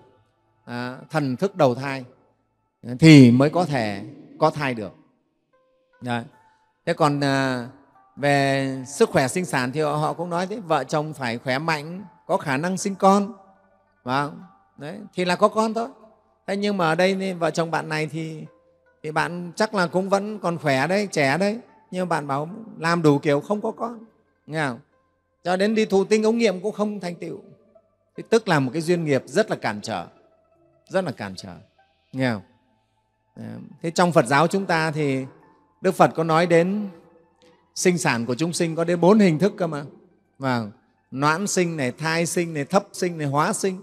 à, thần thức đầu thai thì mới có thể có thai được Đấy. thế còn à, về sức khỏe sinh sản thì họ, cũng nói thế vợ chồng phải khỏe mạnh có khả năng sinh con và đấy thì là có con thôi thế nhưng mà ở đây thì vợ chồng bạn này thì thì bạn chắc là cũng vẫn còn khỏe đấy trẻ đấy nhưng bạn bảo làm đủ kiểu không có con nghe không? cho đến đi thụ tinh ống nghiệm cũng không thành tựu Thế tức là một cái duyên nghiệp rất là cản trở, rất là cản trở. Nghe không? Ờ, thế trong Phật giáo chúng ta thì Đức Phật có nói đến sinh sản của chúng sinh có đến bốn hình thức cơ mà. Và vâng, noãn sinh này, thai sinh này, thấp sinh này, hóa sinh.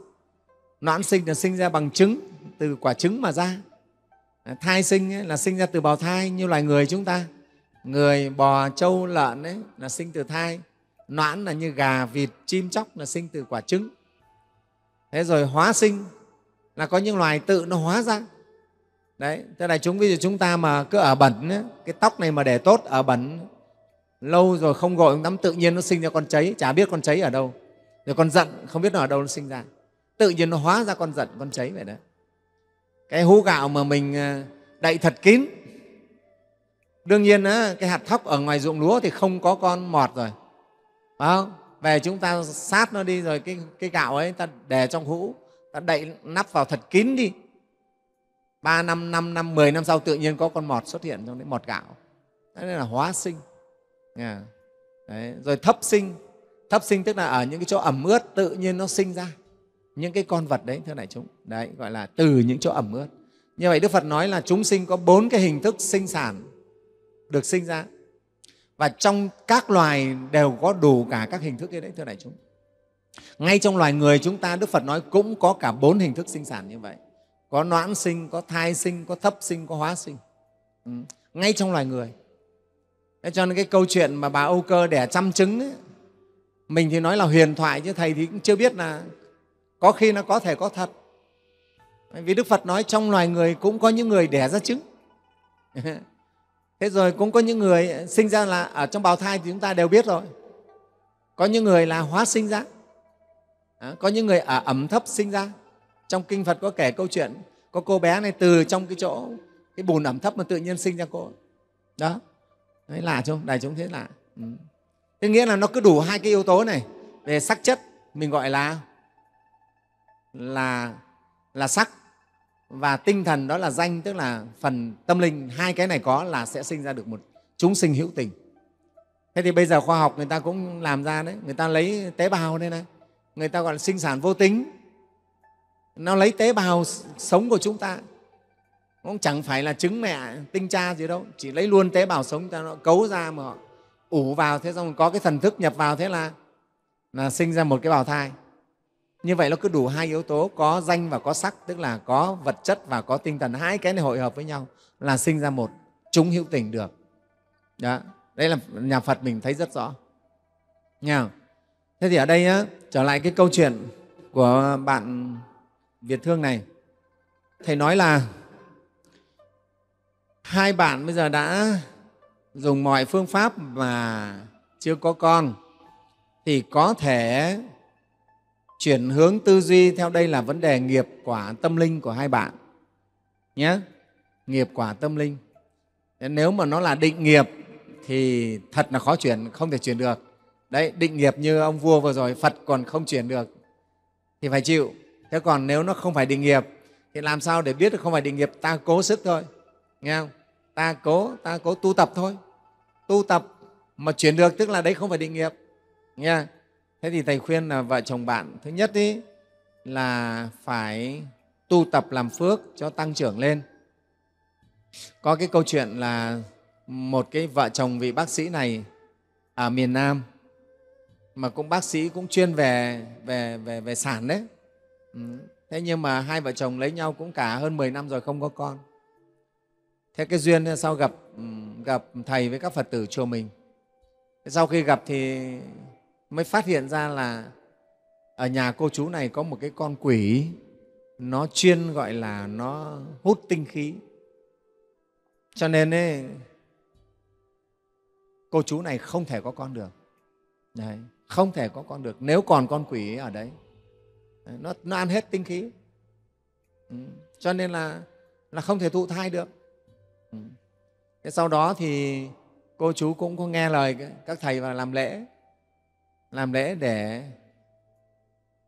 Noãn sinh là sinh ra bằng trứng, từ quả trứng mà ra. Ờ, thai sinh là sinh ra từ bào thai như loài người chúng ta. Người, bò, trâu, lợn ấy, là sinh từ thai. Noãn là như gà, vịt, chim chóc là sinh từ quả trứng thế rồi hóa sinh là có những loài tự nó hóa ra đấy thế đại chúng ví dụ chúng ta mà cứ ở bẩn cái tóc này mà để tốt ở bẩn lâu rồi không gội tắm tự nhiên nó sinh ra con cháy chả biết con cháy ở đâu rồi con giận không biết nó ở đâu nó sinh ra tự nhiên nó hóa ra con giận con cháy vậy đó cái hú gạo mà mình à, đậy thật kín đương nhiên cái hạt thóc ở ngoài ruộng lúa thì không có con mọt rồi phải không về chúng ta sát nó đi rồi cái, cái gạo ấy ta để trong hũ ta đậy nắp vào thật kín đi ba năm năm năm mười năm sau tự nhiên có con mọt xuất hiện trong đấy mọt gạo đấy là hóa sinh yeah. đấy. rồi thấp sinh thấp sinh tức là ở những cái chỗ ẩm ướt tự nhiên nó sinh ra những cái con vật đấy thưa đại chúng đấy gọi là từ những chỗ ẩm ướt như vậy đức phật nói là chúng sinh có bốn cái hình thức sinh sản được sinh ra và trong các loài đều có đủ cả các hình thức như đấy thưa đại chúng ngay trong loài người chúng ta đức phật nói cũng có cả bốn hình thức sinh sản như vậy có noãn sinh có thai sinh có thấp sinh có hóa sinh ừ. ngay trong loài người Thế cho nên cái câu chuyện mà bà âu cơ đẻ trăm trứng ấy, mình thì nói là huyền thoại chứ thầy thì cũng chưa biết là có khi nó có thể có thật vì đức phật nói trong loài người cũng có những người đẻ ra trứng thế rồi cũng có những người sinh ra là ở trong bào thai thì chúng ta đều biết rồi có những người là hóa sinh ra à, có những người ở ẩm thấp sinh ra trong kinh phật có kể câu chuyện có cô bé này từ trong cái chỗ cái bùn ẩm thấp mà tự nhiên sinh ra cô đó đấy là không đại chúng thế lạ ừ. thế nghĩa là nó cứ đủ hai cái yếu tố này về sắc chất mình gọi là là là sắc và tinh thần đó là danh tức là phần tâm linh hai cái này có là sẽ sinh ra được một chúng sinh hữu tình thế thì bây giờ khoa học người ta cũng làm ra đấy người ta lấy tế bào đây này người ta gọi là sinh sản vô tính nó lấy tế bào sống của chúng ta cũng chẳng phải là trứng mẹ tinh cha gì đâu chỉ lấy luôn tế bào sống ta nó cấu ra mà họ ủ vào thế xong có cái thần thức nhập vào thế là là sinh ra một cái bào thai như vậy nó cứ đủ hai yếu tố có danh và có sắc tức là có vật chất và có tinh thần hai cái này hội hợp với nhau là sinh ra một chúng hữu tình được đó đây là nhà phật mình thấy rất rõ Nha. thế thì ở đây á, trở lại cái câu chuyện của bạn việt thương này thầy nói là hai bạn bây giờ đã dùng mọi phương pháp mà chưa có con thì có thể chuyển hướng tư duy theo đây là vấn đề nghiệp quả tâm linh của hai bạn nhé nghiệp quả tâm linh nếu mà nó là định nghiệp thì thật là khó chuyển không thể chuyển được đấy định nghiệp như ông vua vừa rồi phật còn không chuyển được thì phải chịu thế còn nếu nó không phải định nghiệp thì làm sao để biết được không phải định nghiệp ta cố sức thôi nghe không ta cố ta cố tu tập thôi tu tập mà chuyển được tức là đấy không phải định nghiệp nghe thế thì thầy khuyên là vợ chồng bạn thứ nhất ý, là phải tu tập làm phước cho tăng trưởng lên có cái câu chuyện là một cái vợ chồng vị bác sĩ này ở miền nam mà cũng bác sĩ cũng chuyên về về về về sản đấy ừ, thế nhưng mà hai vợ chồng lấy nhau cũng cả hơn 10 năm rồi không có con thế cái duyên sau gặp ừ, gặp thầy với các phật tử chùa mình sau khi gặp thì mới phát hiện ra là ở nhà cô chú này có một cái con quỷ nó chuyên gọi là nó hút tinh khí cho nên ấy, cô chú này không thể có con được Đấy, không thể có con được nếu còn con quỷ ở đấy nó, nó ăn hết tinh khí ừ, cho nên là là không thể thụ thai được ừ. sau đó thì cô chú cũng có nghe lời các thầy và làm lễ làm lễ để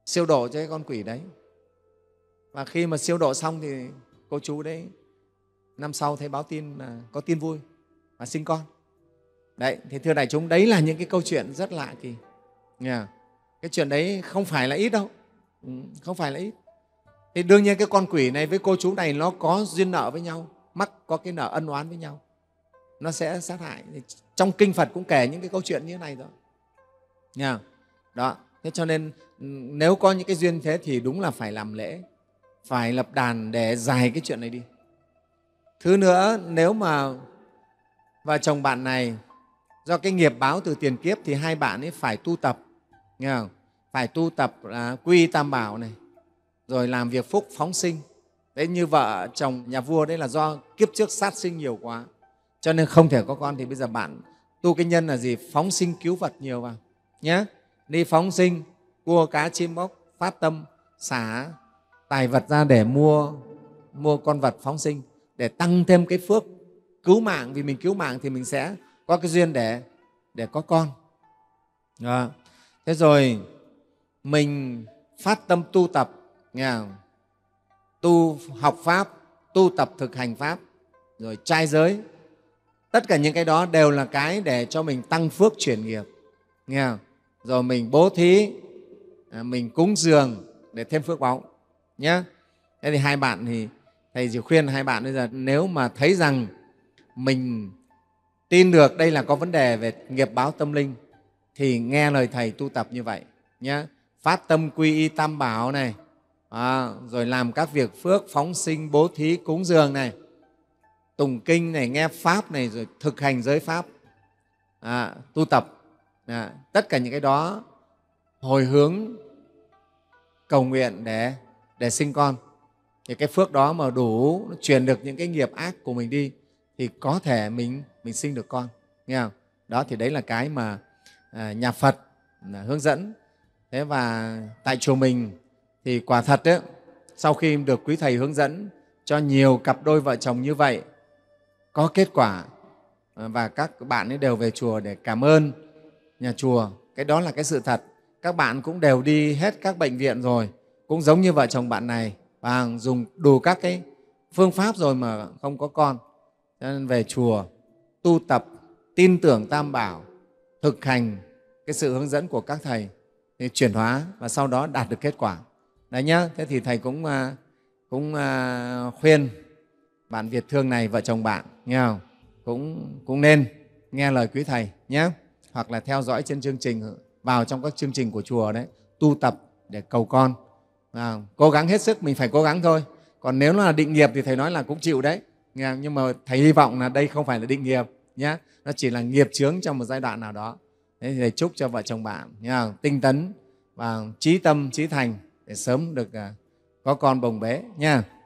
siêu độ cho cái con quỷ đấy và khi mà siêu độ xong thì cô chú đấy năm sau thấy báo tin là có tin vui và sinh con đấy thì thưa đại chúng đấy là những cái câu chuyện rất lạ kỳ Nghe cái chuyện đấy không phải là ít đâu ừ, không phải là ít thì đương nhiên cái con quỷ này với cô chú này nó có duyên nợ với nhau mắc có cái nợ ân oán với nhau nó sẽ sát hại trong kinh phật cũng kể những cái câu chuyện như thế này rồi Nha. Đó. Thế cho nên ừ, nếu có những cái duyên thế thì đúng là phải làm lễ, phải lập đàn để dài cái chuyện này đi. Thứ nữa, nếu mà vợ chồng bạn này do cái nghiệp báo từ tiền kiếp thì hai bạn ấy phải tu tập, nghe không? phải tu tập là quy tam bảo này, rồi làm việc phúc phóng sinh. Đấy như vợ chồng nhà vua đấy là do kiếp trước sát sinh nhiều quá, cho nên không thể có con thì bây giờ bạn tu cái nhân là gì? Phóng sinh cứu vật nhiều vào nhé đi phóng sinh cua cá chim bốc phát tâm xả tài vật ra để mua mua con vật phóng sinh để tăng thêm cái phước cứu mạng vì mình cứu mạng thì mình sẽ có cái duyên để để có con à, thế rồi mình phát tâm tu tập nghe không? tu học pháp tu tập thực hành pháp rồi trai giới tất cả những cái đó đều là cái để cho mình tăng phước chuyển nghiệp nghe không? rồi mình bố thí à, mình cúng dường để thêm phước báu nhé thế thì hai bạn thì thầy chỉ khuyên hai bạn bây giờ nếu mà thấy rằng mình tin được đây là có vấn đề về nghiệp báo tâm linh thì nghe lời thầy tu tập như vậy nhé phát tâm quy y tam bảo này à, rồi làm các việc phước phóng sinh bố thí cúng dường này tùng kinh này nghe pháp này rồi thực hành giới pháp à, tu tập à, tất cả những cái đó hồi hướng cầu nguyện để để sinh con thì cái phước đó mà đủ nó truyền được những cái nghiệp ác của mình đi thì có thể mình mình sinh được con nghe không đó thì đấy là cái mà à, nhà Phật à, hướng dẫn thế và tại chùa mình thì quả thật ấy, sau khi được quý thầy hướng dẫn cho nhiều cặp đôi vợ chồng như vậy có kết quả à, và các bạn ấy đều về chùa để cảm ơn nhà chùa cái đó là cái sự thật các bạn cũng đều đi hết các bệnh viện rồi cũng giống như vợ chồng bạn này và dùng đủ các cái phương pháp rồi mà không có con cho nên về chùa tu tập tin tưởng tam bảo thực hành cái sự hướng dẫn của các thầy thì chuyển hóa và sau đó đạt được kết quả đấy nhá thế thì thầy cũng à, cũng à, khuyên bạn việt thương này vợ chồng bạn nghe không cũng cũng nên nghe lời quý thầy nhé hoặc là theo dõi trên chương trình vào trong các chương trình của chùa đấy tu tập để cầu con à, cố gắng hết sức mình phải cố gắng thôi còn nếu là định nghiệp thì thầy nói là cũng chịu đấy nhưng mà thầy hy vọng là đây không phải là định nghiệp nhé nó chỉ là nghiệp chướng trong một giai đoạn nào đó thế thì thầy chúc cho vợ chồng bạn nhá, tinh tấn và trí tâm trí thành để sớm được à, có con bồng bế nha